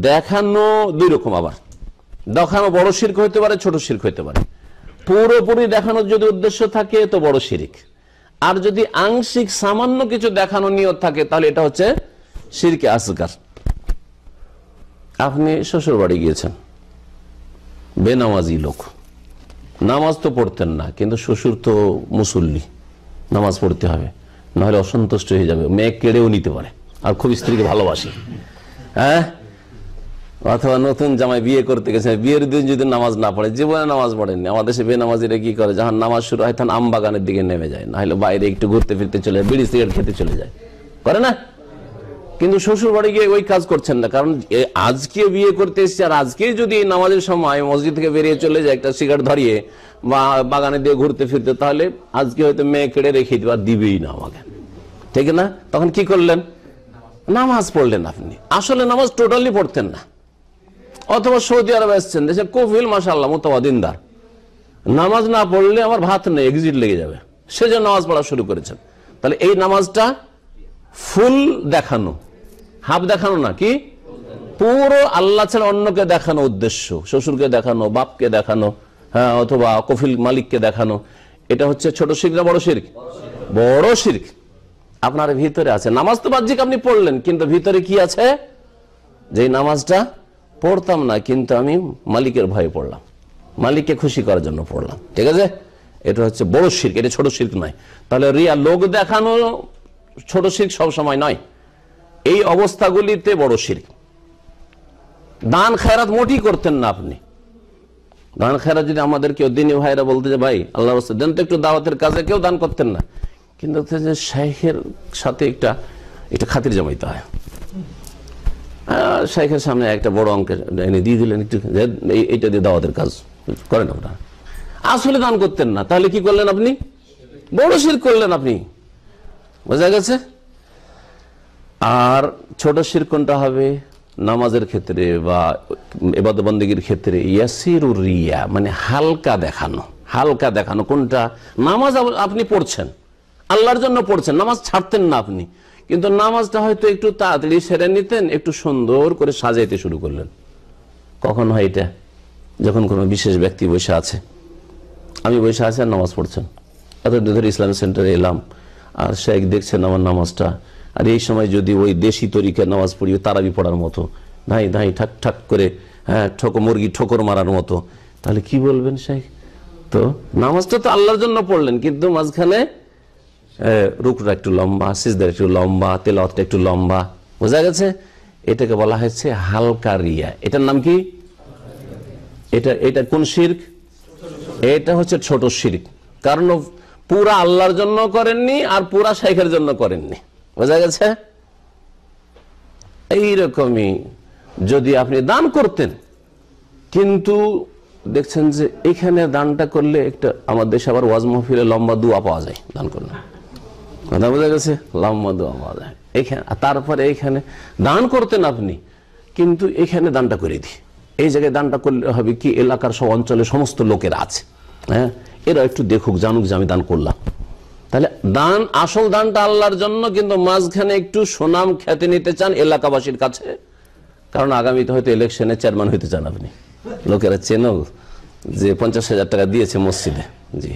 A: দেখানো দুই রকম আবার দেখানো বড় শির্ক হইতে পারে ছোট শির্ক হইতে পারে পুরোপুরি দেখানোর যদি উদ্দেশ্য থাকে তো বড় শিরিক আর যদি আংশিক সামান্য কিছু দেখানো নিয়ত থাকে তাহলে এটা হচ্ছে শিরকে আসগার আপনি শ্বশুর বাড়ি গিয়েছেন বেনামাজি লোক নামাজ তো পড়তেন না কিন্তু শ্বশুর তো মুসল্লি নামাজ পড়তে হবে নাহলে অসন্তুষ্ট হয়ে যাবে মেয়ে কেড়েও নিতে পারে আর খুব স্ত্রীকে ভালোবাসে হ্যাঁ অথবা নতুন জামাই বিয়ে করতে গেছে বিয়ের দিন যদি নামাজ না পড়ে জীবনে নামাজ পড়েনি আমাদের দেশে বেনামাজিরা কি করে যখন নামাজ শুরু হয় তখন আমবাগানের দিকে নেমে যায় নাহলে বাইরে একটু ঘুরতে ফিরতে চলে বিড়ি সিগারেট খেতে চলে যায় করে না কিন্তু শ্বশুর বাড়ি গিয়ে ওই কাজ করছেন না কারণ আজকে বিয়ে করতে এসছে আর আজকে যদি নামাজের সময় মসজিদ থেকে বেরিয়ে চলে যায় একটা সিগারেট ধরিয়ে বা বাগানে দিয়ে ঘুরতে ফিরতে তাহলে আজকে হয়তো মেয়ে কেড়ে রেখে দিবা দিবেই না আমাকে ঠিক না তখন কি করলেন নামাজ পড়লেন আপনি আসলে নামাজ টোটালি পড়তেন না অথবা সৌদি আরব এসছেন দেশে কফিল মাসাল্লাহ মোতাবাদিনদার নামাজ না পড়লে আমার ভাত নেই এক্সিট লেগে যাবে সে যে নামাজ পড়া শুরু করেছেন তাহলে এই নামাজটা ফুল দেখানো হাফ দেখানো না কি পুরো আল্লাহ ছাড়া অন্যকে দেখানো উদ্দেশ্য শ্বশুরকে দেখানো বাপকে দেখানো হ্যাঁ অথবা কফিল মালিককে দেখানো এটা হচ্ছে ছোট শির না বড় শির্ক বড় শির্ক আপনার ভিতরে আছে নামাজ তো বাহ্যিক আপনি পড়লেন কিন্তু ভিতরে কি আছে যে নামাজটা পড়তাম না কিন্তু আমি মালিকের ভয়ে পড়লাম মালিককে খুশি করার জন্য পড়লাম ঠিক আছে এটা হচ্ছে বড় শির্ক এটা ছোট শির্ক নয় তাহলে রিয়া লোক দেখানো ছোট শির্ক সবসময় নয় এই অবস্থাগুলিতে বড় শিরিক দান খায়রাত মোটি করতেন না আপনি দান খায়রাত যদি আমাদের কেউ দিনী ভাইরা বলতে যে ভাই আল্লাহ দেন তো একটু দাওয়াতের কাজে কেউ দান করতেন না কিন্তু যে শাহের সাথে একটা একটা খাতির জমাইতে হয় শাহের সামনে একটা বড় অঙ্কের এনে দিয়ে দিলেন একটু এইটা দিয়ে দাওয়াতের কাজ করেন আপনারা আসলে দান করতেন না তাহলে কি করলেন আপনি বড় শির করলেন আপনি বোঝা গেছে আর ছোট শির কোনটা হবে নামাজের ক্ষেত্রে বা এবাদবন্দিগির ক্ষেত্রে ইয়াসির রিয়া মানে হালকা দেখানো হালকা দেখানো কোনটা নামাজ আপনি পড়ছেন আল্লাহর জন্য পড়ছেন নামাজ ছাড়তেন না আপনি কিন্তু নামাজটা হয়তো একটু তাড়াতাড়ি সেরে নিতেন একটু সুন্দর করে সাজাইতে শুরু করলেন কখন হয় এটা যখন কোনো বিশেষ ব্যক্তি বসে আছে আমি বসে আছি আর নামাজ পড়ছেন এত ধরে ইসলাম সেন্টারে এলাম আর শেখ দেখছেন আমার নামাজটা আর এই সময় যদি ওই দেশি তরিকা নামাজ পড়ি তারাবি পড়ার মতো ধাই ধাই ঠাক ঠাক করে হ্যাঁ ঠোক মুরগি ঠোকর মারার মতো তাহলে কি বলবেন শেখ তো নামাজটা তো আল্লাহর জন্য পড়লেন কিন্তু মাঝখানে রুকটা একটু লম্বা সিজদার একটু লম্বা তেলতটা একটু লম্বা বোঝা গেছে এটাকে বলা হয়েছে হালকা রিয়া এটার নাম কি এটা এটা কোন শির্ক এটা হচ্ছে ছোট শির্ক কারণ পুরা আল্লাহর জন্য করেননি আর পুরা শেখের জন্য করেননি বোঝা গেছে এইরকমই যদি আপনি দান করতেন কিন্তু দেখছেন যে এখানে দানটা করলে একটা আমার দেশে আবার ওয়াজ মহফিলে লম্বা দোয়া পাওয়া যায় দান করলে কথা বোঝা গেছে লম্বা দোয়া পাওয়া যায় এখানে তারপরে এখানে দান করতেন আপনি কিন্তু এখানে দানটা করে দিই এই জায়গায় দানটা করলে হবে কি এলাকার সব অঞ্চলে সমস্ত লোকের আছে হ্যাঁ এরা একটু দেখুক জানুক যে আমি দান করলাম তাহলে দান আসল দানটা আল্লাহর জন্য কিন্তু মাঝখানে একটু সুনাম খ্যাতি নিতে চান এলাকাবাসীর কাছে কারণ আগামীতে হয়তো ইলেকশনে চেয়ারম্যান হইতে চান আপনি লোকেরা চেন যে পঞ্চাশ হাজার টাকা দিয়েছে মসজিদে জি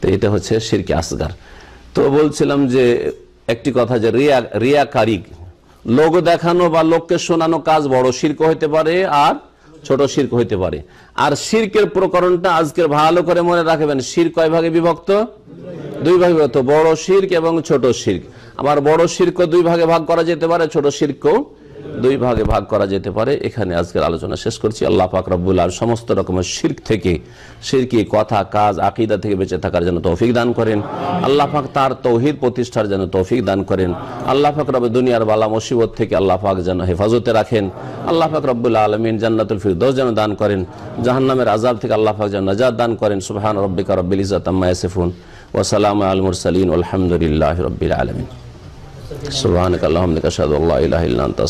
A: তো এটা হচ্ছে সিরকি আসগার তো বলছিলাম যে একটি কথা যে রিয়া রিয়াকারি লোক দেখানো বা লোককে শোনানো কাজ বড় শির্ক হইতে পারে আর ছোট শির্ক হইতে পারে আর শির্কের প্রকরণটা আজকের ভালো করে মনে রাখবেন সির কয় ভাগে বিভক্ত দুই ভাগে বিভক্ত বড় শির্ক এবং ছোট শির্ক আবার বড় শির্ক দুই ভাগে ভাগ করা যেতে পারে ছোট শির্ক দুই ভাগে ভাগ করা যেতে পারে এখানে আজকের আলোচনা শেষ করছি আল্লাহ পাক রব্বুল সমস্ত রকমের শির্ক থেকে শিরকি কথা কাজ আকিদা থেকে বেঁচে থাকার জন্য তৌফিক দান করেন আল্লাহ পাক তার তৌহিদ প্রতিষ্ঠার জন্য তৌফিক দান করেন আল্লাহ পাক দুনিয়ার বালা মুসিবত থেকে আল্লাহ পাক যেন হেফাজতে রাখেন আল্লাহ পাক রব্বুল আলমিন জান্নাতুল ফিরদোস যেন দান করেন জাহান্নামের আজাব থেকে আল্লাহ পাক যেন নাজাদ দান করেন সুবহান রব্বিকা রব্বিল ইজাত আম্মা ইয়াসিফুন নামাজ পড়ার সময় নামাজ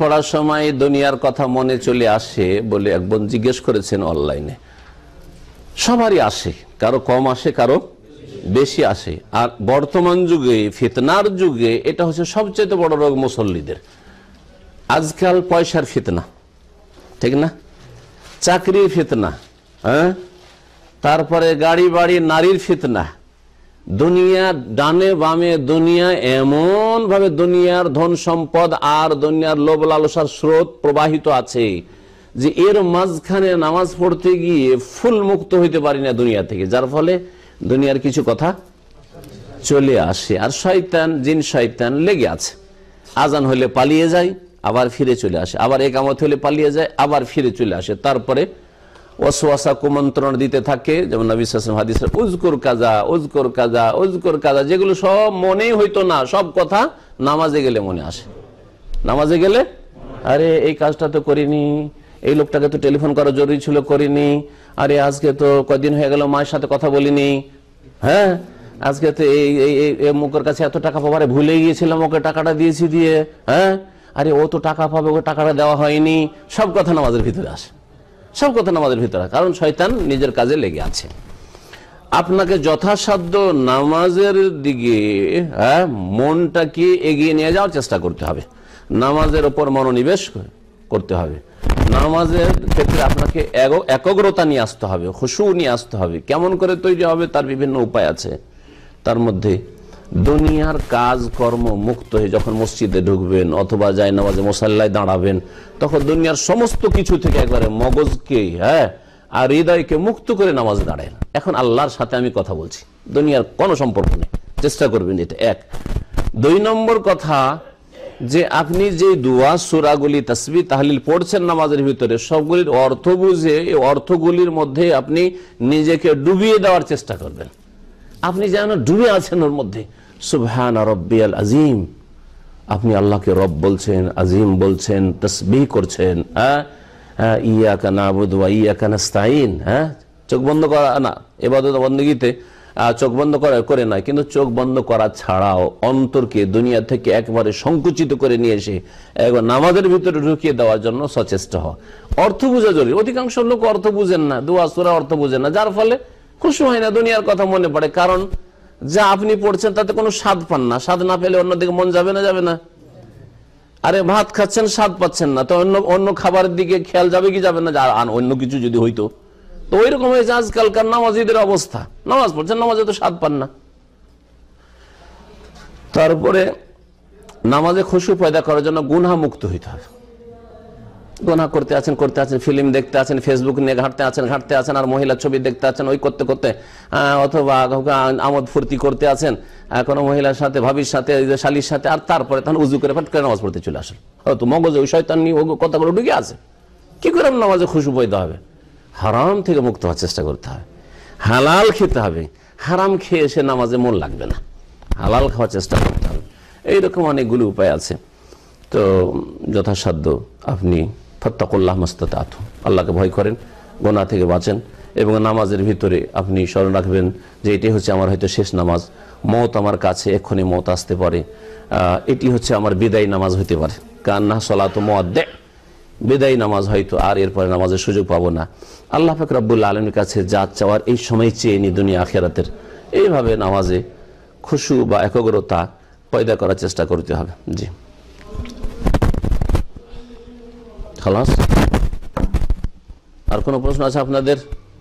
A: পড়ার সময় দুনিয়ার কথা মনে চলে আসে বলে এক বোন জিজ্ঞেস করেছেন অনলাইনে সবারই আসে কারো কম আসে কারো বেশি আসে আর বর্তমান যুগে ফিতনার যুগে এটা হচ্ছে সবচেয়ে বড় রোগ মুসল্লিদের আজকাল পয়সার ফিতনা ঠিক না চাকরির ফিতনা হ্যাঁ তারপরে গাড়ি বাড়ি নারীর ফিতনা দুনিয়া ডানে বামে দুনিয়া এমনভাবে দুনিয়ার ধন সম্পদ আর দুনিয়ার লোভ লালসার স্রোত প্রবাহিত আছে যে এর মাঝখানে নামাজ পড়তে গিয়ে ফুল মুক্ত হইতে পারি না দুনিয়া থেকে যার ফলে দুনিয়ার কিছু কথা চলে আসে আর শয়তান জিন শয়তান লেগে আছে আজান হলে পালিয়ে যায় আবার ফিরে চলে আসে আবার একামত হলে পালিয়ে যায় আবার ফিরে চলে আসে তারপরে ওসওয়াসা কুমন্ত্রণ দিতে থাকে যেমন নবী সাসম উজকুর কাজা উজকুর কাজা উজকুর কাজা যেগুলো সব মনেই হইতো না সব কথা নামাজে গেলে মনে আসে নামাজে গেলে আরে এই কাজটা তো করিনি এই লোকটাকে তো টেলিফোন করা জরুরি ছিল করিনি আরে আজকে তো কয়দিন হয়ে গেল মায়ের সাথে কথা বলিনি হ্যাঁ আজকে তো এই এই মুখের কাছে এত টাকা পাবারে ভুলে গিয়েছিলাম ওকে টাকাটা দিয়েছি দিয়ে হ্যাঁ আরে ও তো টাকা পাবে ওকে টাকাটা দেওয়া হয়নি সব কথা নামাজের ভিতরে আসে সব কথা নামাজের ভিতরে কারণ শয়তান নিজের কাজে লেগে আছে আপনাকে যথাসাধ্য নামাজের দিকে হ্যাঁ মনটাকে এগিয়ে নিয়ে যাওয়ার চেষ্টা করতে হবে নামাজের ওপর মনোনিবেশ করতে হবে নামাজের ক্ষেত্রে আপনাকে একগ্রতা নিয়ে আসতে হবে হুসু নিয়ে আসতে হবে কেমন করে তৈরি হবে তার বিভিন্ন উপায় আছে তার মধ্যে দুনিয়ার কাজ কর্ম মুক্ত হয়ে যখন মসজিদে ঢুকবেন অথবা যাই নামাজে মোসাল্লায় দাঁড়াবেন তখন দুনিয়ার সমস্ত কিছু থেকে একবারে মগজকে হ্যাঁ আর হৃদয়কে মুক্ত করে নামাজ দাঁড়ায় না এখন আল্লাহর সাথে আমি কথা বলছি দুনিয়ার কোনো সম্পর্ক নেই চেষ্টা করবেন এটা এক দুই নম্বর কথা যে আপনি যে দোয়া সুরাগুলি তসবি তাহলিল পড়ছেন নামাজের ভিতরে সবগুলির অর্থ বুঝে এই অর্থগুলির মধ্যে আপনি নিজেকে ডুবিয়ে দেওয়ার চেষ্টা করবেন আপনি যেন ডুবে আছেন ওর মধ্যে সুভান রব্বি আল আজিম আপনি আল্লাহকে রব বলছেন আজিম বলছেন তসবি করছেন হ্যাঁ ইয়া কানা আবুদ ইয়া স্তাইন হ্যাঁ চোখ বন্ধ করা না এবার বন্দীতে চোখ বন্ধ করে না কিন্তু চোখ বন্ধ করা ছাড়াও অন্তরকে দুনিয়া থেকে একবারে সংকুচিত করে নিয়ে এসে একবার নামাজের ভিতরে ঢুকিয়ে দেওয়ার জন্য সচেষ্ট হওয়া অর্থ বুঝা জরুরি অধিকাংশ লোক অর্থ বুঝেন না দোয়া সোরা অর্থ বুঝেন না যার ফলে খুশি হয় না দুনিয়ার কথা মনে পড়ে কারণ যা আপনি পড়ছেন তাতে কোনো স্বাদ পান না স্বাদ না পেলে অন্যদিকে মন যাবে না যাবে না আরে ভাত খাচ্ছেন স্বাদ পাচ্ছেন না তো অন্য অন্য খাবারের দিকে খেয়াল যাবে কি যাবে না অন্য কিছু যদি হইতো তো ওই রকম হয়েছে আজকালকার নামাজিদের অবস্থা নামাজ পড়ছেন নামাজে তো স্বাদ পান না তারপরে নামাজে খুশু পয়দা করার জন্য গুনহা মুক্ত হইতে হবে গোনা করতে আছেন করতে আছেন ফিল্ম দেখতে আছেন ফেসবুক নিয়ে ঘাটতে আছেন ঘাটতে আছেন আর মহিলা ছবি দেখতে আছেন ওই করতে করতে অথবা আমদ ফুর্তি করতে আছেন কোনো মহিলার সাথে ভাবির সাথে শালির সাথে আর তারপরে তখন উজু করে ফাট করে নামাজ পড়তে চলে আসেন হয়তো মগজ ওই শয়তান নিয়ে কথাগুলো ঢুকে আছে কি করে নামাজে খুশু পয়দা হবে হারাম থেকে মুক্ত হওয়ার চেষ্টা করতে হবে হালাল খেতে হবে হারাম খেয়ে এসে নামাজে মন লাগবে না হালাল খাওয়ার চেষ্টা করতে হবে এইরকম অনেকগুলো উপায় আছে তো যথাসাধ্য আপনি ফত্তাকুল্লাহ মস্তাত আথু আল্লাহকে ভয় করেন গোনা থেকে বাঁচেন এবং নামাজের ভিতরে আপনি স্মরণ রাখবেন যে এটি হচ্ছে আমার হয়তো শেষ নামাজ মত আমার কাছে এক্ষুনি মত আসতে পারে এটি হচ্ছে আমার বিদায় নামাজ হতে পারে কান্না সলাত দেয় বিদায়ী নামাজ হয়তো আর এরপরে নামাজের সুযোগ পাবো না আল্লাহ ফাকর রব্বুল্লা আলমের কাছে যা চাওয়ার এই সময় চেয়ে নি দুনিয়া আখেরাতের এইভাবে নামাজে খুশু বা একগ্রতা পয়দা করার চেষ্টা করতে হবে জি খালাস আর কোনো প্রশ্ন আছে আপনাদের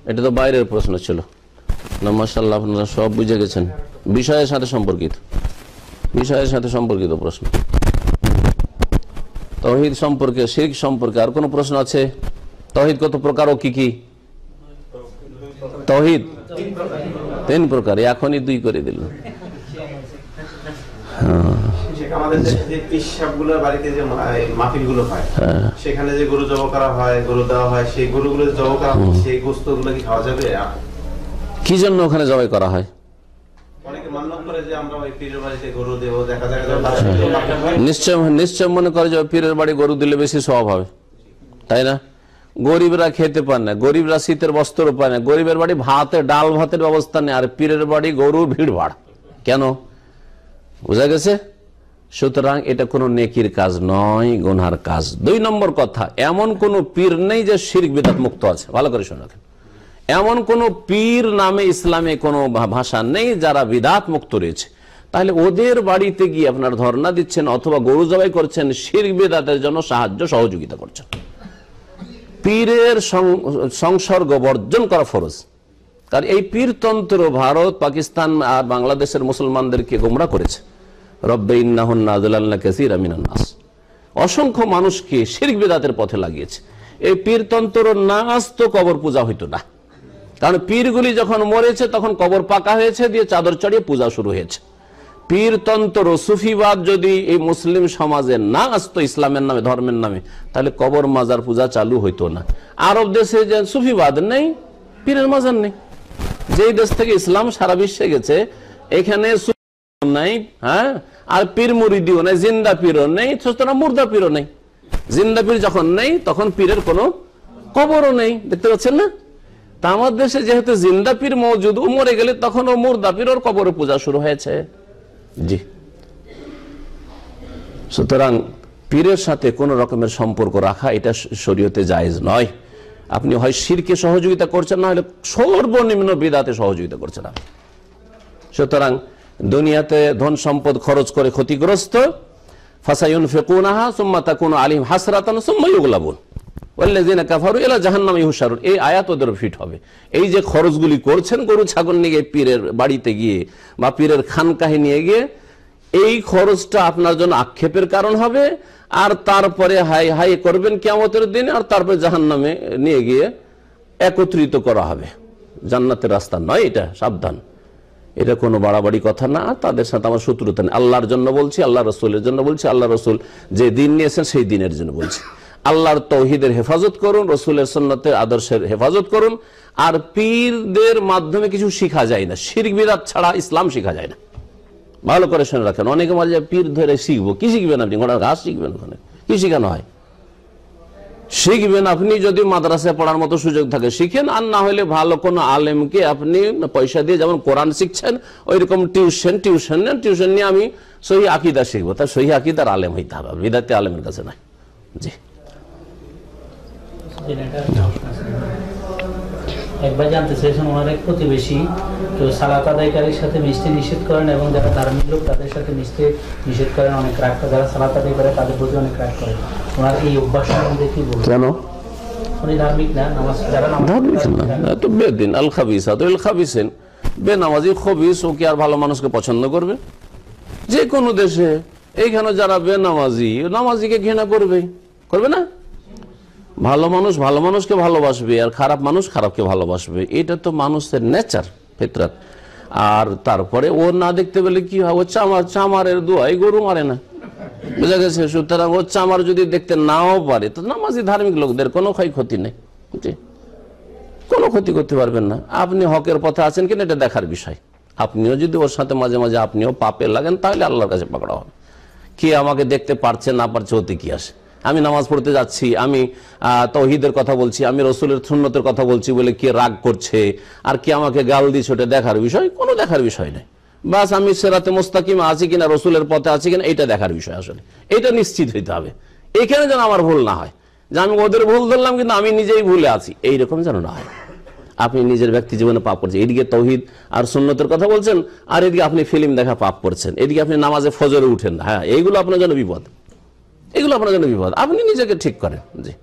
A: এটা তো বাইরের প্রশ্ন ছিল না আপনারা সব বুঝে গেছেন বিষয়ের সাথে সম্পর্কিত বিষয়ের সাথে সম্পর্কিত প্রশ্ন তহিদ সম্পর্কে শির সম্পর্কে আর কোন প্রশ্ন আছে তহিদ কত প্রকার ও কি কি তহিদ তিন প্রকার এখনই দুই করে দিল হ্যাঁ। সেখানে যে গরু করা হয় গরু দেওয়া হয় সেই গরুগুলো জব সেই যাবে কি জন্য ওখানে জবাই করা হয় হ্যাঁ। নিশ্চয় মনে করে যে পীরের বাড়ি গরু দিলে বেশি স্বভাব হবে তাই না গরিবরা খেতে পান না গরিবরা শীতের বস্ত্র পায় না গরিবের বাড়ি ভাতে ডাল ভাতের ব্যবস্থা নেই আর পীরের বাড়ি গরু ভিড় ভাড় কেন বুঝা গেছে সুতরাং এটা কোনো নেকির কাজ নয় গুনহার কাজ দুই নম্বর কথা এমন কোনো পীর নেই যে শির বিদাত মুক্ত আছে ভালো করে শোনাকেন এমন কোনো পীর নামে ইসলামে কোনো ভাষা নেই যারা বিদাত মুক্ত রয়েছে তাহলে ওদের বাড়িতে গিয়ে আপনার ধর্ণা দিচ্ছেন অথবা গরু জবাই করছেন শির বেদাতের জন্য সাহায্য সহযোগিতা করছেন পীরের সংসর্গ বর্জন করা ফরজ কারণ এই পীরতন্ত্র ভারত পাকিস্তান আর বাংলাদেশের মুসলমানদেরকে গোমরা করেছে রব্বে ইন্নাহন্না কাসির অসংখ্য মানুষকে শির বেদাতের পথে লাগিয়েছে এই পীরতন্ত্র না আসতো কবর পূজা হইতো না কারণ পীরগুলি যখন মরেছে তখন কবর পাকা হয়েছে দিয়ে চাদর চড়িয়ে পূজা শুরু হয়েছে পীরতন্ত্র সুফিবাদ যদি এই মুসলিম সমাজে না আসতো ইসলামের নামে ধর্মের নামে তাহলে কবর মাজার পূজা চালু হইতো না আরব দেশে যে সুফিবাদ নেই পীরের মাজার নেই যেই দেশ থেকে ইসলাম সারা বিশ্বে গেছে এখানে নাই হ্যাঁ আর পীর মুরিদিও নেই জিন্দা পীরও নেই সুতরাং মুর্দা পীরও নেই জিন্দা পীর যখন নেই তখন পীরের কোনো কবরও নেই দেখতে পাচ্ছেন না তা আমার দেশে যেহেতু জিন্দাপির মজুদ ও মরে গেলে তখন ও মুর্দা পীর ওর কবরে পূজা শুরু হয়েছে জি সুতরাং পীরের সাথে কোন রকমের সম্পর্ক রাখা এটা শরীয়তে জায়েজ নয় আপনি হয় শিরকে সহযোগিতা করছেন না হলে সর্বনিম্ন বিদাতে সহযোগিতা করছেন না সুতরাং দুনিয়াতে ধন সম্পদ খরচ করে ক্ষতিগ্রস্ত ফাসাইন আহা সোম্মা তা কোনো আলিম হাসরাতান সোম্মা ইউগলাবুন কাফারু এই আয়াত ওদের ফিট হবে এই যে খরচগুলি করছেন গরু ছাগল নিয়ে পীরের বাড়িতে গিয়ে বা পীরের নিয়ে গিয়ে এই খরচটা আপনার জন্য আক্ষেপের কারণ হবে আর তারপরে হাই হাই করবেন কেমতের দিন আর তারপরে জাহান্নামে নিয়ে গিয়ে একত্রিত করা হবে জান্নাতের রাস্তা নয় এটা সাবধান এটা কোনো বাড়াবাড়ি কথা না তাদের সাথে আমার শত্রুতা নেই আল্লাহর জন্য বলছি আল্লাহ রসুলের জন্য বলছি আল্লাহ রসুল যে দিন নিয়েছেন সেই দিনের জন্য বলছি আল্লাহর তৌহিদের হেফাজত করুন রসুলের সন্ন্যতের আদর্শের হেফাজত করুন আর পীরদের মাধ্যমে কিছু শিখা যায় না শির বিরাত ছাড়া ইসলাম শিখা যায় না ভালো করে শুনে রাখেন অনেকে বলে যে পীর ধরে শিখবো কি শিখবেন আপনি ঘোড়ার ঘাস শিখবেন ওখানে কি শিখানো হয় শিখবেন আপনি যদি মাদ্রাসায় পড়ার মতো সুযোগ থাকে শিখেন আর না হলে ভালো কোনো আলেমকে আপনি পয়সা দিয়ে যেমন কোরআন শিখছেন ওই রকম টিউশন টিউশন নেন টিউশন নিয়ে আমি সহি আকিদা শিখবো তা সহি আকিদার আলেম হইতে হবে বিদাতে আলেমের কাছে নাই জি একবার জানতে এক প্রতিবেশী তো সালাত আদায়কারীর সাথে নিষেধ করেন এবং যারা ধার্মিক লোক তাদের সাথে নিষেধ করেন অনেক রাগ যারা সালাত আদায় করে তাদের প্রতি অনেক রাগ ওনার এই অভ্যাস সম্বন্ধে কি বলবেন কেন আর ভালো মানুষকে পছন্দ করবে যে কোনো দেশে এইখানে যারা বেনামাজি নামাজিকে ঘৃণা করবে করবে না ভালো মানুষ ভালো মানুষকে ভালোবাসবে আর খারাপ মানুষ খারাপকে ভালোবাসবে এটা তো মানুষের নেচার ফেতরাত আর তারপরে ও না দেখতে পেলে কি হয় ওর চামার চামারের দোয়াই গরু মারে না বুঝা গেছে সুতরাং ও চামার যদি দেখতে নাও পারে তো নামাজি ধার্মিক লোকদের কোনো ক্ষয় ক্ষতি নেই কোনো ক্ষতি করতে পারবেন না আপনি হকের পথে আছেন কিনা এটা দেখার বিষয় আপনিও যদি ওর সাথে মাঝে মাঝে আপনিও পাপে লাগেন তাহলে আল্লাহর কাছে পাকড়া হবে কে আমাকে দেখতে পারছে না পারছে ওতে কি আসে আমি নামাজ পড়তে যাচ্ছি আমি তহিদের কথা বলছি আমি রসুলের সুন্নতের কথা বলছি বলে কে রাগ করছে আর কে আমাকে গাল দিচ্ছে ওটা দেখার বিষয় কোনো দেখার বিষয় নেই বাস আমি সেরাতে মোস্তাকিম আছি কিনা রসুলের পথে আছি কিনা এটা দেখার বিষয় আসলে এটা নিশ্চিত হইতে হবে এখানে যেন আমার ভুল না হয় যে আমি ওদের ভুল ধরলাম কিন্তু আমি নিজেই ভুলে আছি এইরকম যেন না হয় আপনি নিজের ব্যক্তি জীবনে পাপ করছেন এদিকে তহিদ আর সুন্নতের কথা বলছেন আর এদিকে আপনি ফিল্ম দেখা পাপ করছেন এদিকে আপনি নামাজে ফজরে উঠেন হ্যাঁ এইগুলো আপনার জন্য বিপদ এগুলো আপনার জন্য বিপদ আপনি নিজেকে ঠিক করেন জি